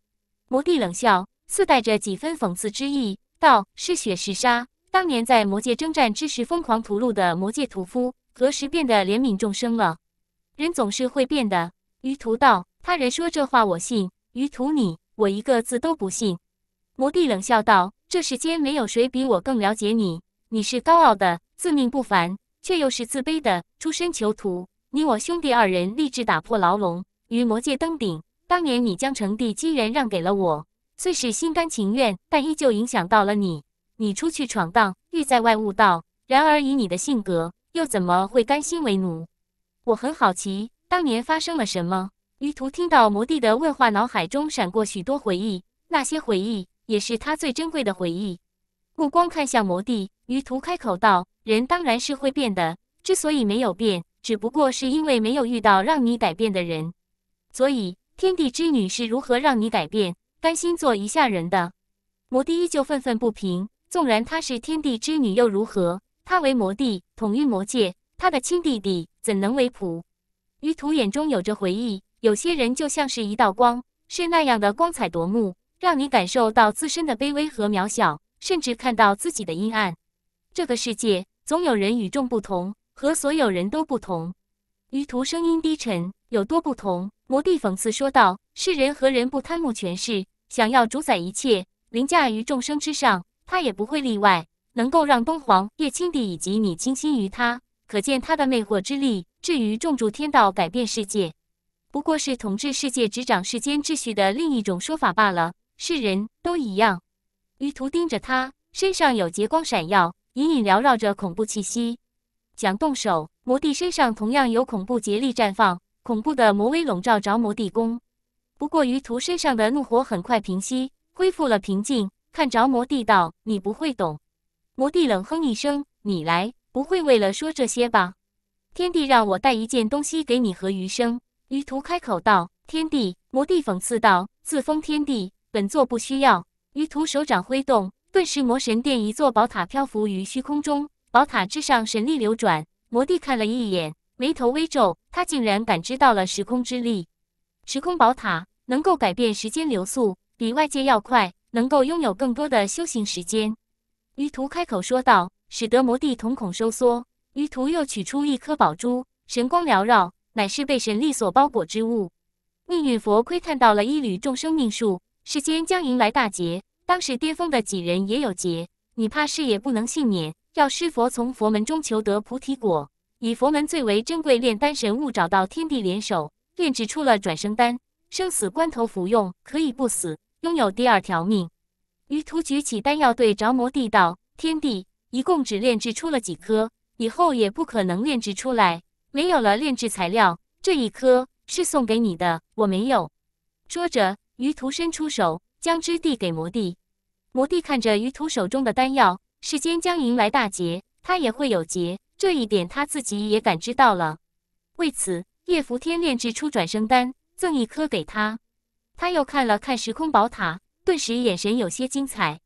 魔帝冷笑，似带着几分讽刺之意，道：“是血是沙，当年在魔界征战之时疯狂屠戮的魔界屠夫，何时变得怜悯众生了？”人总是会变的。于途道：“他人说这话，我信；于途你，我一个字都不信。”魔帝冷笑道：“这世间没有谁比我更了解你。你是高傲的，自命不凡，却又是自卑的，出身囚徒。”你我兄弟二人立志打破牢笼，于魔界登顶。当年你将成帝机缘让给了我，虽是心甘情愿，但依旧影响到了你。你出去闯荡，欲在外悟道，然而以你的性格，又怎么会甘心为奴？我很好奇，当年发生了什么。于途听到魔帝的问话，脑海中闪过许多回忆，那些回忆也是他最珍贵的回忆。目光看向魔帝，于途开口道：“人当然是会变的，之所以没有变。”只不过是因为没有遇到让你改变的人，所以天地之女是如何让你改变？甘心做一下人的魔帝依旧愤愤不平。纵然她是天地之女又如何？她为魔帝，统御魔界，她的亲弟弟怎能为仆？于途眼中有着回忆。有些人就像是一道光，是那样的光彩夺目，让你感受到自身的卑微和渺小，甚至看到自己的阴暗。这个世界总有人与众不同。和所有人都不同，余图声音低沉，有多不同？魔帝讽刺说道：“世人何人不贪慕权势，想要主宰一切，凌驾于众生之上？他也不会例外。能够让东皇、叶青帝以及你倾心于他，可见他的魅惑之力。至于重铸天道，改变世界，不过是统治世界、执掌世间秩序的另一种说法罢了。世人都一样。”余图盯着他，身上有劫光闪耀，隐隐缭绕着恐怖气息。想动手，魔帝身上同样有恐怖竭力绽放，恐怖的魔威笼罩着魔帝宫。不过于途身上的怒火很快平息，恢复了平静，看着魔帝道：“你不会懂。”魔帝冷哼一声：“你来不会为了说这些吧？”天帝让我带一件东西给你和余生。于途开口道：“天帝。”魔帝讽刺道：“自封天帝，本座不需要。”于途手掌挥动，顿时魔神殿一座宝塔漂浮于虚空中。宝塔之上，神力流转。魔帝看了一眼，眉头微皱。他竟然感知到了时空之力。时空宝塔能够改变时间流速，比外界要快，能够拥有更多的修行时间。余途开口说道，使得魔帝瞳孔收缩。余途又取出一颗宝珠，神光缭绕，乃是被神力所包裹之物。命运佛窥探到了一缕众生命数，世间将迎来大劫。当时巅峰的几人也有劫，你怕是也不能幸免。要师佛从佛门中求得菩提果，以佛门最为珍贵炼丹神物，找到天地联手炼制出了转生丹。生死关头服用，可以不死，拥有第二条命。余图举起丹药，对着魔帝道：“天地，一共只炼制出了几颗，以后也不可能炼制出来。没有了炼制材料，这一颗是送给你的。我没有。”说着，余图伸出手，将之递给魔帝。魔帝看着余图手中的丹药。时间将迎来大劫，他也会有劫，这一点他自己也感知到了。为此，叶福天炼制出转生丹，赠一颗给他。他又看了看时空宝塔，顿时眼神有些精彩。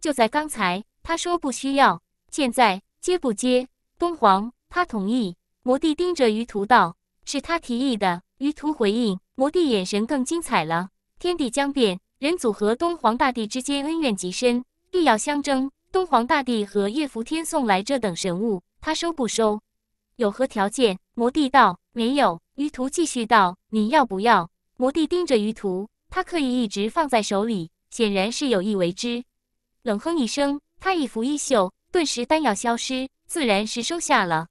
就在刚才，他说不需要，现在接不接？东皇他同意。魔帝盯着于途道：“是他提议的。”于途回应。魔帝眼神更精彩了。天地将变，人祖和东皇大帝之间恩怨极深，必要相争。东皇大帝和叶拂天送来这等神物，他收不收？有何条件？魔帝道：“没有。”于途继续道：“你要不要？”魔帝盯着于途，他刻意一直放在手里，显然是有意为之。冷哼一声，他一拂衣袖，顿时丹药消失，自然是收下了。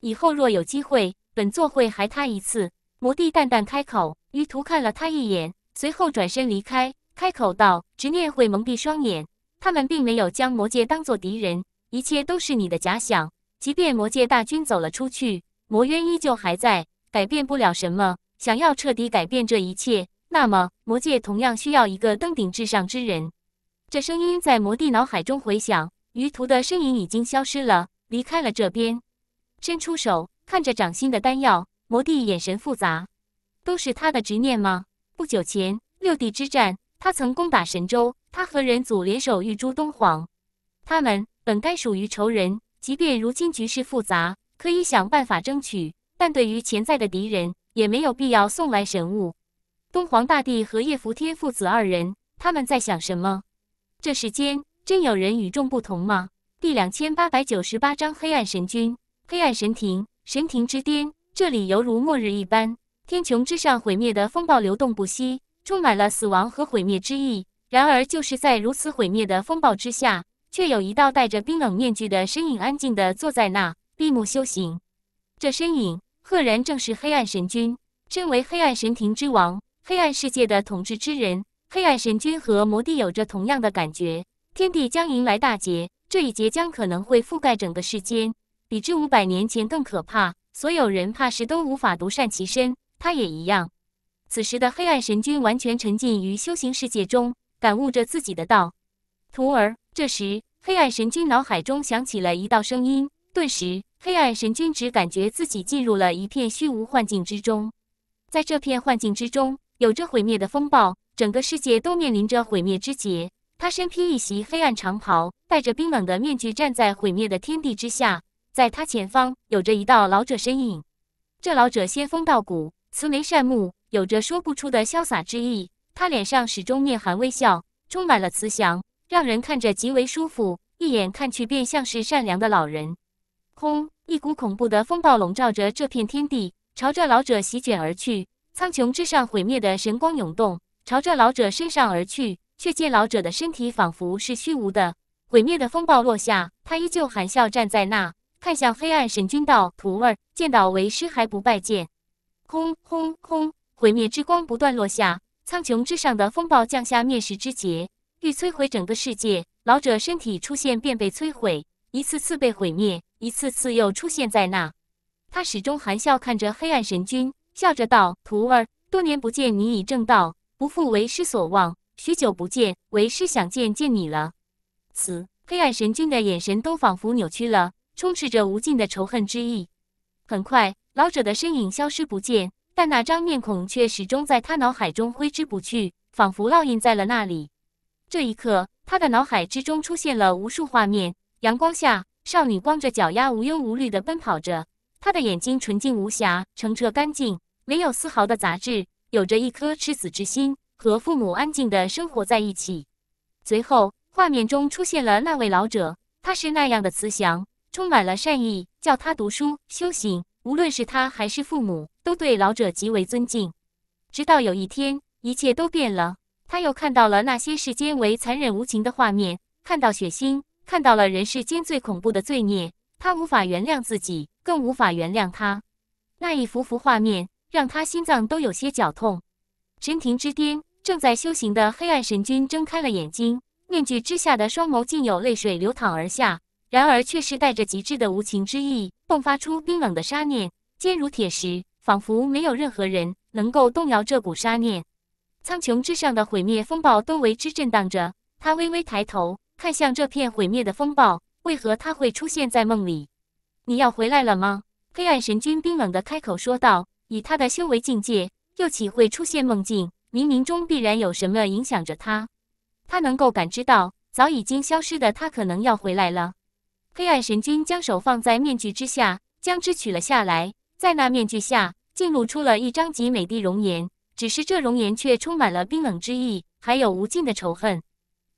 以后若有机会，本座会还他一次。魔帝淡淡开口。于途看了他一眼，随后转身离开，开口道：“执念会蒙蔽双眼。”他们并没有将魔界当作敌人，一切都是你的假想。即便魔界大军走了出去，魔渊依旧还在，改变不了什么。想要彻底改变这一切，那么魔界同样需要一个登顶至上之人。这声音在魔帝脑海中回响，余途的身影已经消失了，离开了这边。伸出手，看着掌心的丹药，魔帝眼神复杂。都是他的执念吗？不久前六地之战，他曾攻打神州。他和人族联手欲诛东皇，他们本该属于仇人，即便如今局势复杂，可以想办法争取，但对于潜在的敌人，也没有必要送来神物。东皇大帝和叶福天父子二人，他们在想什么？这世间真有人与众不同吗？第两千八百九十八章黑暗神君，黑暗神庭，神庭之巅，这里犹如末日一般，天穹之上毁灭的风暴流动不息，充满了死亡和毁灭之意。然而，就是在如此毁灭的风暴之下，却有一道戴着冰冷面具的身影安静地坐在那，闭目修行。这身影赫然正是黑暗神君。身为黑暗神庭之王，黑暗世界的统治之人，黑暗神君和魔帝有着同样的感觉：天地将迎来大劫，这一劫将可能会覆盖整个世间，比之五百年前更可怕。所有人怕是都无法独善其身，他也一样。此时的黑暗神君完全沉浸于修行世界中。感悟着自己的道，徒儿。这时，黑暗神君脑海中响起了一道声音。顿时，黑暗神君只感觉自己进入了一片虚无幻境之中。在这片幻境之中，有着毁灭的风暴，整个世界都面临着毁灭之劫。他身披一袭黑暗长袍，戴着冰冷的面具，站在毁灭的天地之下。在他前方，有着一道老者身影。这老者仙风道骨，慈眉善目，有着说不出的潇洒之意。他脸上始终面含微笑，充满了慈祥，让人看着极为舒服，一眼看去便像是善良的老人。轰！一股恐怖的风暴笼罩着这片天地，朝着老者席卷而去。苍穹之上，毁灭的神光涌动，朝着老者身上而去，却见老者的身体仿佛是虚无的。毁灭的风暴落下，他依旧含笑站在那，看向黑暗神君道：“徒儿见到为师还不拜见？”轰轰轰！毁灭之光不断落下。苍穹之上的风暴降下灭世之劫，欲摧毁整个世界。老者身体出现便被摧毁，一次次被毁灭，一次次又出现在那。他始终含笑看着黑暗神君，笑着道：“徒儿，多年不见，你已正道，不负为师所望。许久不见，为师想见见你了。”此黑暗神君的眼神都仿佛扭曲了，充斥着无尽的仇恨之意。很快，老者的身影消失不见。但那张面孔却始终在他脑海中挥之不去，仿佛烙印在了那里。这一刻，他的脑海之中出现了无数画面：阳光下，少女光着脚丫，无忧无虑地奔跑着，她的眼睛纯净无瑕，澄澈干净，没有丝毫的杂质，有着一颗赤子之心，和父母安静地生活在一起。随后，画面中出现了那位老者，他是那样的慈祥，充满了善意，教他读书、修行。无论是他还是父母。都对老者极为尊敬，直到有一天，一切都变了。他又看到了那些世间为残忍无情的画面，看到血腥，看到了人世间最恐怖的罪孽。他无法原谅自己，更无法原谅他。那一幅幅画面让他心脏都有些绞痛。神庭之巅，正在修行的黑暗神君睁开了眼睛，面具之下的双眸竟有泪水流淌而下，然而却是带着极致的无情之意，迸发出冰冷的杀念，坚如铁石。仿佛没有任何人能够动摇这股杀念，苍穹之上的毁灭风暴都为之震荡着。他微微抬头，看向这片毁灭的风暴，为何他会出现在梦里？你要回来了吗？黑暗神君冰冷的开口说道。以他的修为境界，又岂会出现梦境？冥冥中必然有什么影响着他。他能够感知到，早已经消失的他可能要回来了。黑暗神君将手放在面具之下，将之取了下来，在那面具下。竟露出了一张极美的容颜，只是这容颜却充满了冰冷之意，还有无尽的仇恨。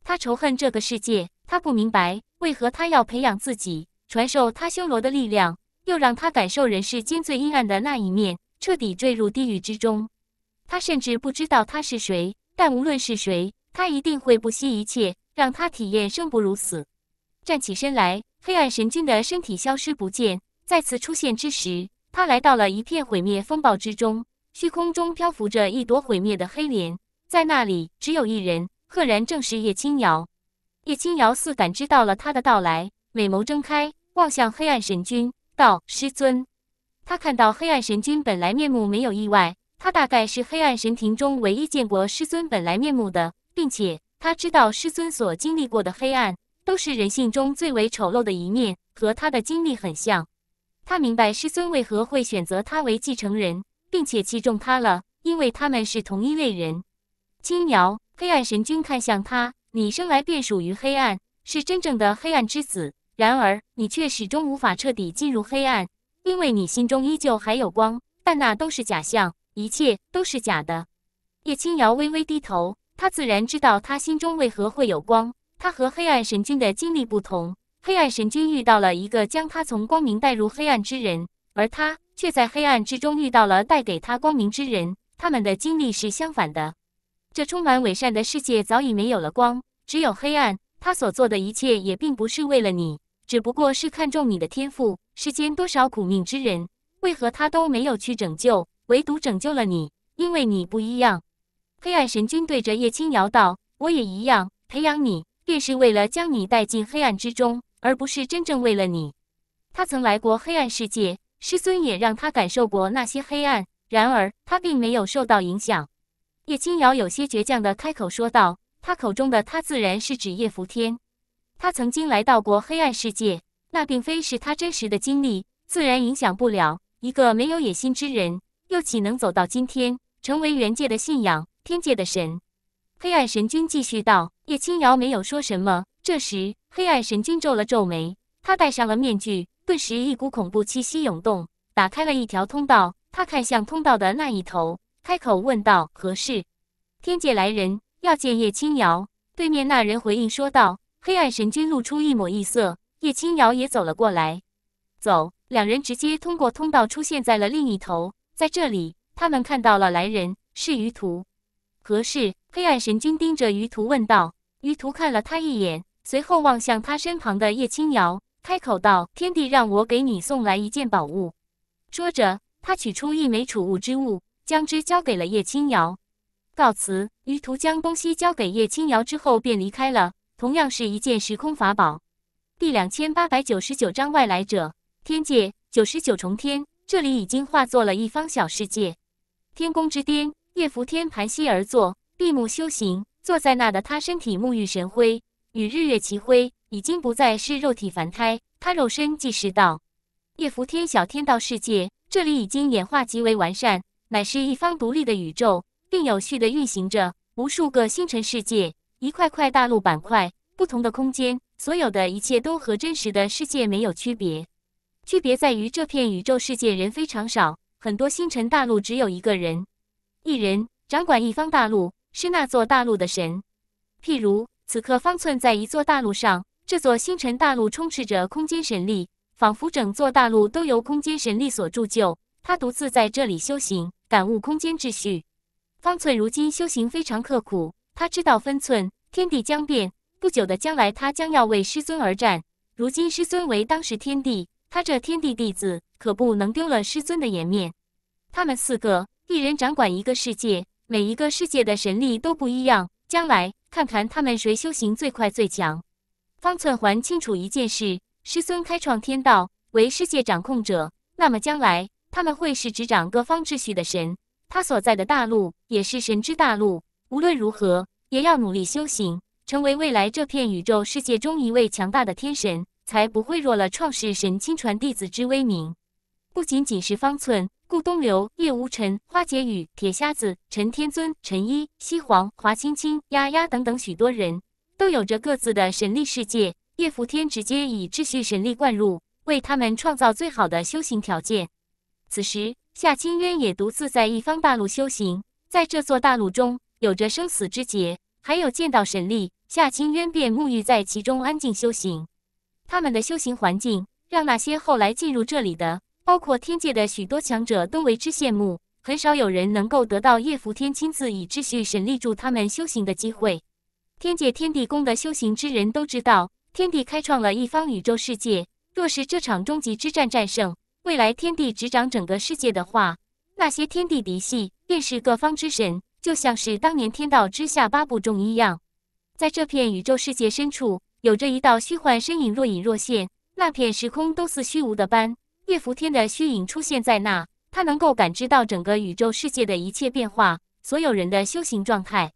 他仇恨这个世界，他不明白为何他要培养自己，传授他修罗的力量，又让他感受人世间最阴暗的那一面，彻底坠入地狱之中。他甚至不知道他是谁，但无论是谁，他一定会不惜一切，让他体验生不如死。站起身来，黑暗神君的身体消失不见，再次出现之时。他来到了一片毁灭风暴之中，虚空中漂浮着一朵毁灭的黑莲，在那里只有一人，赫然正是叶轻瑶。叶轻瑶似感知到了他的到来，美眸睁开，望向黑暗神君，道：“师尊。”他看到黑暗神君本来面目，没有意外。他大概是黑暗神庭中唯一见过师尊本来面目的，并且他知道师尊所经历过的黑暗，都是人性中最为丑陋的一面，和他的经历很像。他明白师尊为何会选择他为继承人，并且器重他了，因为他们是同一类人。青瑶，黑暗神君看向他，你生来便属于黑暗，是真正的黑暗之子。然而，你却始终无法彻底进入黑暗，因为你心中依旧还有光。但那都是假象，一切都是假的。叶青瑶微微低头，他自然知道他心中为何会有光。他和黑暗神君的经历不同。黑暗神君遇到了一个将他从光明带入黑暗之人，而他却在黑暗之中遇到了带给他光明之人。他们的经历是相反的。这充满伪善的世界早已没有了光，只有黑暗。他所做的一切也并不是为了你，只不过是看中你的天赋。世间多少苦命之人，为何他都没有去拯救，唯独拯救了你？因为你不一样。黑暗神君对着叶青瑶道：“我也一样，培养你便是为了将你带进黑暗之中。”而不是真正为了你，他曾来过黑暗世界，师尊也让他感受过那些黑暗。然而他并没有受到影响。叶青瑶有些倔强的开口说道：“他口中的他，自然是指叶浮天。他曾经来到过黑暗世界，那并非是他真实的经历，自然影响不了一个没有野心之人。又岂能走到今天，成为原界的信仰，天界的神？”黑暗神君继续道。叶青瑶没有说什么。这时，黑暗神君皱了皱眉，他戴上了面具，顿时一股恐怖气息涌动，打开了一条通道。他看向通道的那一头，开口问道：“何事？”天界来人要见叶轻瑶。对面那人回应说道。黑暗神君露出一抹异色。叶轻瑶也走了过来，走，两人直接通过通道出现在了另一头。在这里，他们看到了来人是余图。何事？黑暗神君盯着余图问道。余图看了他一眼。随后望向他身旁的叶轻瑶，开口道：“天帝让我给你送来一件宝物。”说着，他取出一枚储物之物，将之交给了叶轻瑶。告辞，余途将东西交给叶轻瑶之后便离开了。同样是一件时空法宝。第两千八百九十九章外来者。天界九十九重天，这里已经化作了一方小世界。天宫之巅，叶伏天盘膝而坐，闭目修行。坐在那的他，身体沐浴神辉。与日月齐辉，已经不再是肉体凡胎。他肉身即是道。夜伏天小天道世界，这里已经演化极为完善，乃是一方独立的宇宙，并有序的运行着无数个星辰世界、一块块大陆板块、不同的空间。所有的一切都和真实的世界没有区别，区别在于这片宇宙世界人非常少，很多星辰大陆只有一个人，一人掌管一方大陆，是那座大陆的神。譬如。此刻，方寸在一座大陆上。这座星辰大陆充斥着空间神力，仿佛整座大陆都由空间神力所铸就。他独自在这里修行，感悟空间秩序。方寸如今修行非常刻苦，他知道分寸。天地将变，不久的将来，他将要为师尊而战。如今师尊为当时天帝，他这天帝弟子可不能丢了师尊的颜面。他们四个一人掌管一个世界，每一个世界的神力都不一样。将来。看看他们谁修行最快最强。方寸还清楚一件事：师尊开创天道，为世界掌控者。那么将来他们会是执掌各方秩序的神。他所在的大陆也是神之大陆。无论如何，也要努力修行，成为未来这片宇宙世界中一位强大的天神，才不会弱了创世神亲传弟子之威名。不仅仅是方寸。顾东流、叶无尘、花解语、铁瞎子、陈天尊、陈一、西皇、华青青、丫丫等等，许多人都有着各自的神力世界。叶福天直接以秩序神力灌入，为他们创造最好的修行条件。此时，夏清渊也独自在一方大陆修行，在这座大陆中有着生死之劫，还有见到神力。夏清渊便沐浴在其中，安静修行。他们的修行环境，让那些后来进入这里的。包括天界的许多强者都为之羡慕，很少有人能够得到叶福天亲自以秩序神力助他们修行的机会。天界天地宫的修行之人都知道，天地开创了一方宇宙世界。若是这场终极之战战胜，未来天地执掌整个世界的话，那些天地嫡系便是各方之神，就像是当年天道之下八部众一样。在这片宇宙世界深处，有着一道虚幻身影若隐若现，那片时空都似虚无的般。月伏天的虚影出现在那，他能够感知到整个宇宙世界的一切变化，所有人的修行状态。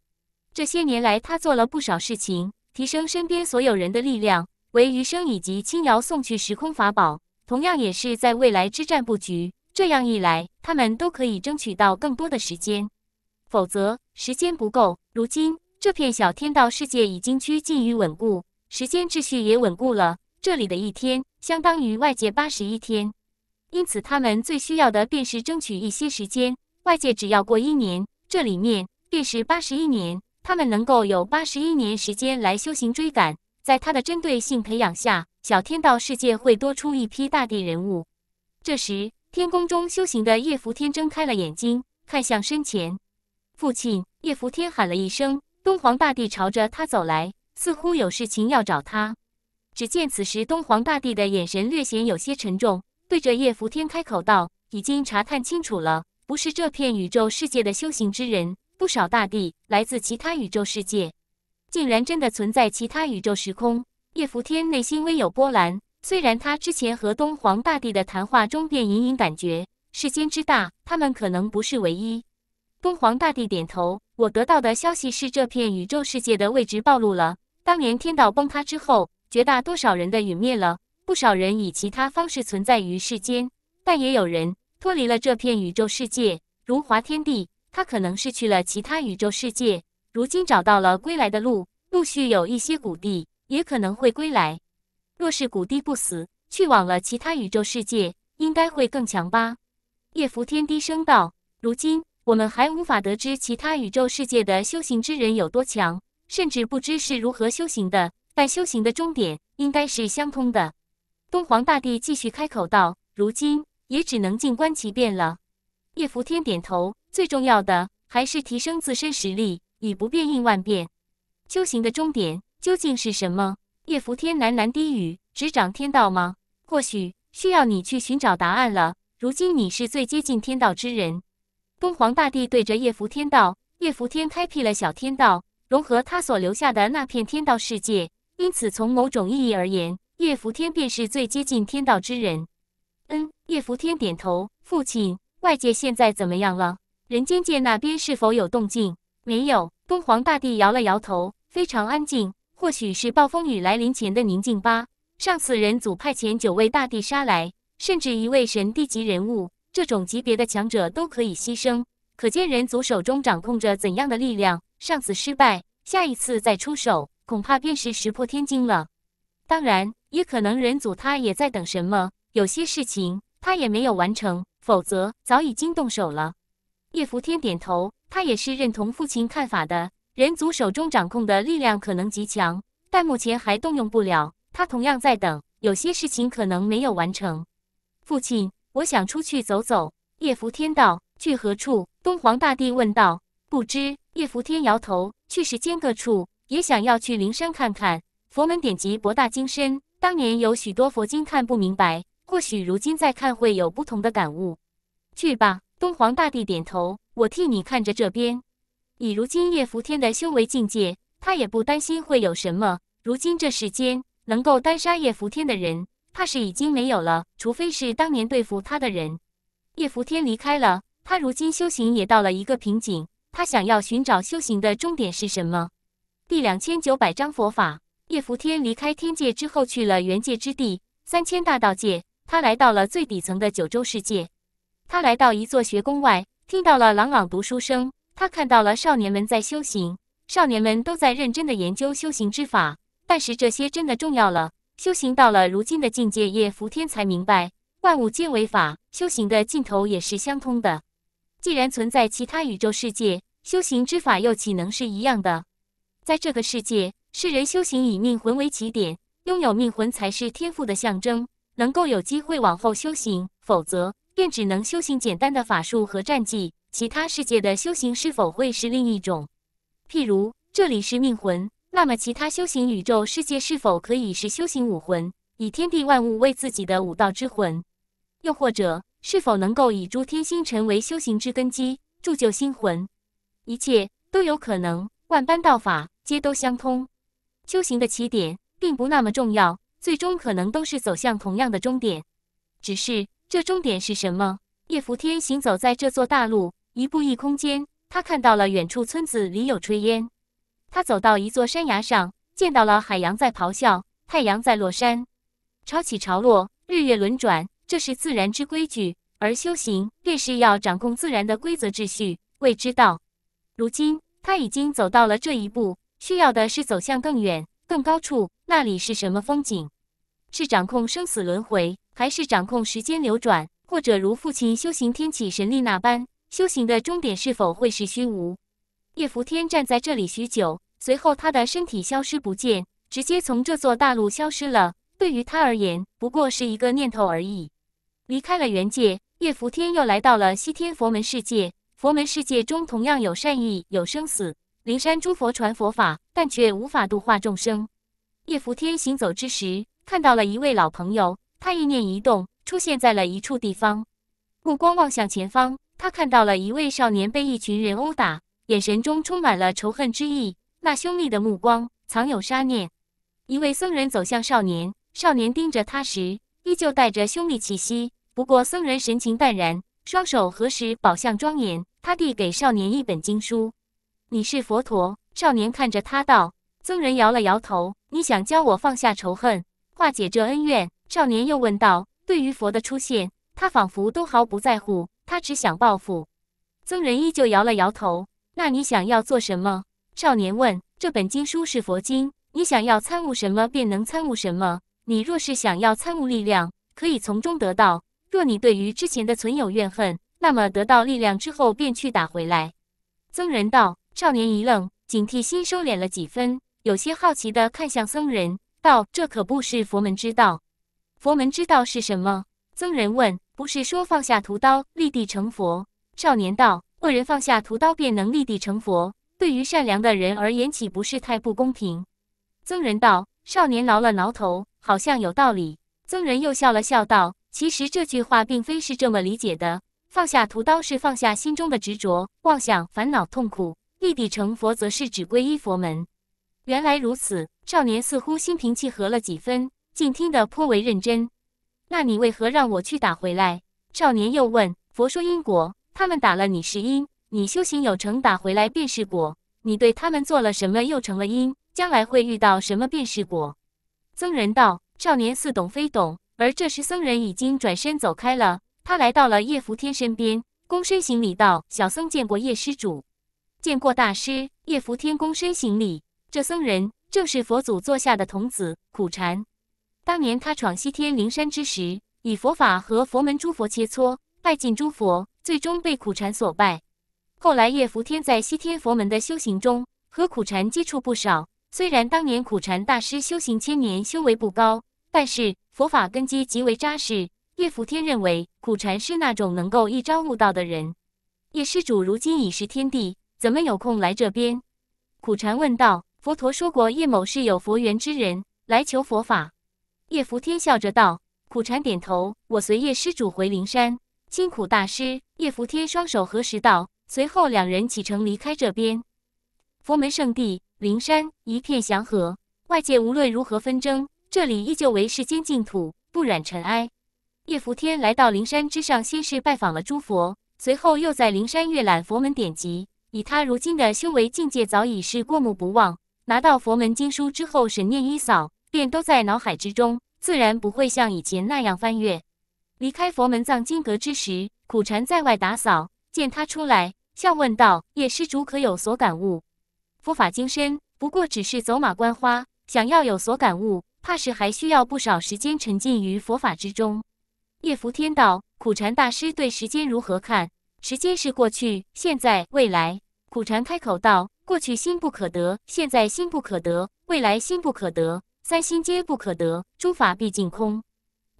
这些年来，他做了不少事情，提升身边所有人的力量，为余生以及青瑶送去时空法宝，同样也是在未来之战布局。这样一来，他们都可以争取到更多的时间。否则时间不够。如今这片小天道世界已经趋近于稳固，时间秩序也稳固了。这里的一天相当于外界八十一天。因此，他们最需要的便是争取一些时间。外界只要过一年，这里面便是八十一年，他们能够有八十一年时间来修行追赶。在他的针对性培养下，小天道世界会多出一批大地人物。这时，天宫中修行的叶福天睁开了眼睛，看向身前父亲。叶福天喊了一声：“东皇大帝！”朝着他走来，似乎有事情要找他。只见此时东皇大帝的眼神略显有些沉重。对着叶福天开口道：“已经查探清楚了，不是这片宇宙世界的修行之人，不少大帝来自其他宇宙世界，竟然真的存在其他宇宙时空。”叶福天内心微有波澜，虽然他之前和东皇大帝的谈话中便隐隐感觉世间之大，他们可能不是唯一。东皇大帝点头：“我得到的消息是这片宇宙世界的位置暴露了，当年天道崩塌之后，绝大多少人的陨灭了。”不少人以其他方式存在于世间，但也有人脱离了这片宇宙世界。如华天地，他可能是去了其他宇宙世界，如今找到了归来的路。陆续有一些古帝也可能会归来。若是古帝不死，去往了其他宇宙世界，应该会更强吧？叶伏天低声道：“如今我们还无法得知其他宇宙世界的修行之人有多强，甚至不知是如何修行的。但修行的终点应该是相通的。”东皇大帝继续开口道：“如今也只能静观其变了。”叶伏天点头。最重要的还是提升自身实力，以不变应万变。修行的终点究竟是什么？叶伏天喃喃低语：“执掌天道吗？或许需要你去寻找答案了。如今你是最接近天道之人。”东皇大帝对着叶伏天道：“叶伏天开辟了小天道，融合他所留下的那片天道世界，因此从某种意义而言。”叶伏天便是最接近天道之人。嗯，叶伏天点头。父亲，外界现在怎么样了？人间界那边是否有动静？没有。东皇大帝摇了摇头，非常安静，或许是暴风雨来临前的宁静吧。上次人族派遣九位大帝杀来，甚至一位神帝级人物，这种级别的强者都可以牺牲，可见人族手中掌控着怎样的力量。上次失败，下一次再出手，恐怕便是石破天惊了。当然，也可能人祖他也在等什么，有些事情他也没有完成，否则早已经动手了。叶伏天点头，他也是认同父亲看法的。人族手中掌控的力量可能极强，但目前还动用不了。他同样在等，有些事情可能没有完成。父亲，我想出去走走。叶伏天道。去何处？东皇大帝问道。不知。叶伏天摇头。去世间各处，也想要去灵山看看。佛门典籍博大精深，当年有许多佛经看不明白，或许如今再看会有不同的感悟。去吧，东皇大帝点头，我替你看着这边。以如今叶福天的修为境界，他也不担心会有什么。如今这世间，能够单杀叶福天的人，怕是已经没有了，除非是当年对付他的人。叶福天离开了，他如今修行也到了一个瓶颈，他想要寻找修行的终点是什么？第两千九百章佛法。叶伏天离开天界之后，去了原界之地三千大道界。他来到了最底层的九州世界。他来到一座学宫外，听到了朗朗读书声。他看到了少年们在修行，少年们都在认真的研究修行之法。但是这些真的重要了？修行到了如今的境界，叶伏天才明白，万物皆为法，修行的尽头也是相通的。既然存在其他宇宙世界，修行之法又岂能是一样的？在这个世界。世人修行以命魂为起点，拥有命魂才是天赋的象征，能够有机会往后修行，否则便只能修行简单的法术和战技。其他世界的修行是否会是另一种？譬如这里是命魂，那么其他修行宇宙世界是否可以是修行武魂，以天地万物为自己的武道之魂？又或者是否能够以诸天星辰为修行之根基，铸就星魂？一切都有可能，万般道法皆都相通。修行的起点并不那么重要，最终可能都是走向同样的终点。只是这终点是什么？叶伏天行走在这座大陆，一步一空间，他看到了远处村子里有炊烟。他走到一座山崖上，见到了海洋在咆哮，太阳在落山，潮起潮落，日月轮转，这是自然之规矩。而修行便是要掌控自然的规则秩序，谓之道。如今他已经走到了这一步。需要的是走向更远、更高处，那里是什么风景？是掌控生死轮回，还是掌控时间流转？或者如父亲修行天启神力那般，修行的终点是否会是虚无？叶伏天站在这里许久，随后他的身体消失不见，直接从这座大陆消失了。对于他而言，不过是一个念头而已。离开了原界，叶伏天又来到了西天佛门世界。佛门世界中同样有善意，有生死。灵山诸佛传佛法，但却无法度化众生。叶伏天行走之时，看到了一位老朋友。他意念一动，出现在了一处地方。目光望向前方，他看到了一位少年被一群人殴打，眼神中充满了仇恨之意。那凶厉的目光，藏有杀念。一位僧人走向少年，少年盯着他时，依旧带着凶厉气息。不过，僧人神情淡然，双手合十，宝相庄严。他递给少年一本经书。你是佛陀？少年看着他道。僧人摇了摇头。你想教我放下仇恨，化解这恩怨？少年又问道。对于佛的出现，他仿佛都毫不在乎。他只想报复。僧人依旧摇了摇头。那你想要做什么？少年问。这本经书是佛经，你想要参悟什么便能参悟什么。你若是想要参悟力量，可以从中得到。若你对于之前的存有怨恨，那么得到力量之后便去打回来。僧人道。少年一愣，警惕心收敛了几分，有些好奇的看向僧人，道：“这可不是佛门之道，佛门之道是什么？”僧人问。不是说放下屠刀，立地成佛？少年道。恶人放下屠刀便能立地成佛，对于善良的人而言，岂不是太不公平？僧人道。少年挠了挠头，好像有道理。僧人又笑了笑道：“其实这句话并非是这么理解的，放下屠刀是放下心中的执着、妄想、烦恼、痛苦。”立地成佛，则是指皈依佛门。原来如此，少年似乎心平气和了几分，竟听得颇为认真。那你为何让我去打回来？少年又问。佛说因果，他们打了你是因，你修行有成，打回来便是果。你对他们做了什么，又成了因，将来会遇到什么，便是果。僧人道。少年似懂非懂，而这时，僧人已经转身走开了。他来到了叶福天身边，躬身行礼道：“小僧见过叶施主。”见过大师，叶福天躬身行礼。这僧人正是佛祖座下的童子苦禅。当年他闯西天灵山之时，以佛法和佛门诸佛切磋，拜尽诸佛，最终被苦禅所拜。后来叶福天在西天佛门的修行中，和苦禅接触不少。虽然当年苦禅大师修行千年，修为不高，但是佛法根基极为扎实。叶福天认为，苦禅是那种能够一朝悟道的人。叶施主如今已是天帝。怎么有空来这边？苦禅问道。佛陀说过，叶某是有佛缘之人，来求佛法。叶福天笑着道。苦禅点头。我随叶施主回灵山。金苦大师。叶福天双手合十道。随后两人启程离开这边。佛门圣地灵山，一片祥和。外界无论如何纷争，这里依旧为世间净土，不染尘埃。叶福天来到灵山之上，先是拜访了诸佛，随后又在灵山阅览佛门典籍。以他如今的修为境界，早已是过目不忘。拿到佛门经书之后，神念一扫，便都在脑海之中，自然不会像以前那样翻阅。离开佛门藏经阁之时，苦禅在外打扫，见他出来，笑问道：“叶施主可有所感悟？佛法精深，不过只是走马观花。想要有所感悟，怕是还需要不少时间沉浸于佛法之中。”叶福天道：“苦禅大师对时间如何看？时间是过去、现在、未来。”苦禅开口道：“过去心不可得，现在心不可得，未来心不可得，三心皆不可得，诸法毕竟空。”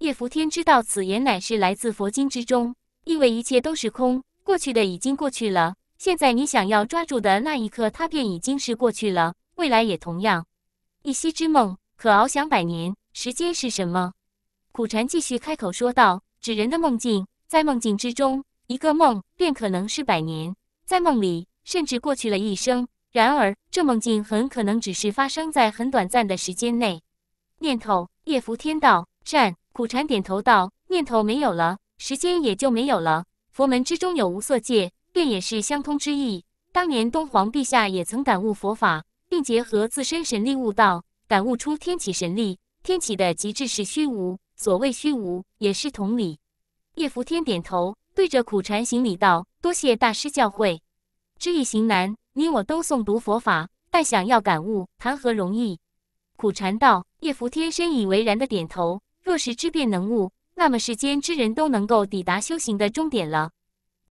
叶伏天知道此言乃是来自佛经之中，意味一切都是空。过去的已经过去了，现在你想要抓住的那一刻，它便已经是过去了。未来也同样，一息之梦可翱翔百年。时间是什么？苦禅继续开口说道：“指人的梦境，在梦境之中，一个梦便可能是百年，在梦里。”甚至过去了一生，然而这梦境很可能只是发生在很短暂的时间内。念头，叶伏天道善，苦禅点头道：念头没有了，时间也就没有了。佛门之中有无色界，便也是相通之意。当年东皇陛下也曾感悟佛法，并结合自身神力悟道，感悟出天启神力。天启的极致是虚无，所谓虚无也是同理。叶伏天点头，对着苦禅行礼道：多谢大师教诲。知易行难，你我都诵读佛法，但想要感悟，谈何容易？苦禅道，叶伏天深以为然的点头。若是知变能悟，那么世间之人都能够抵达修行的终点了。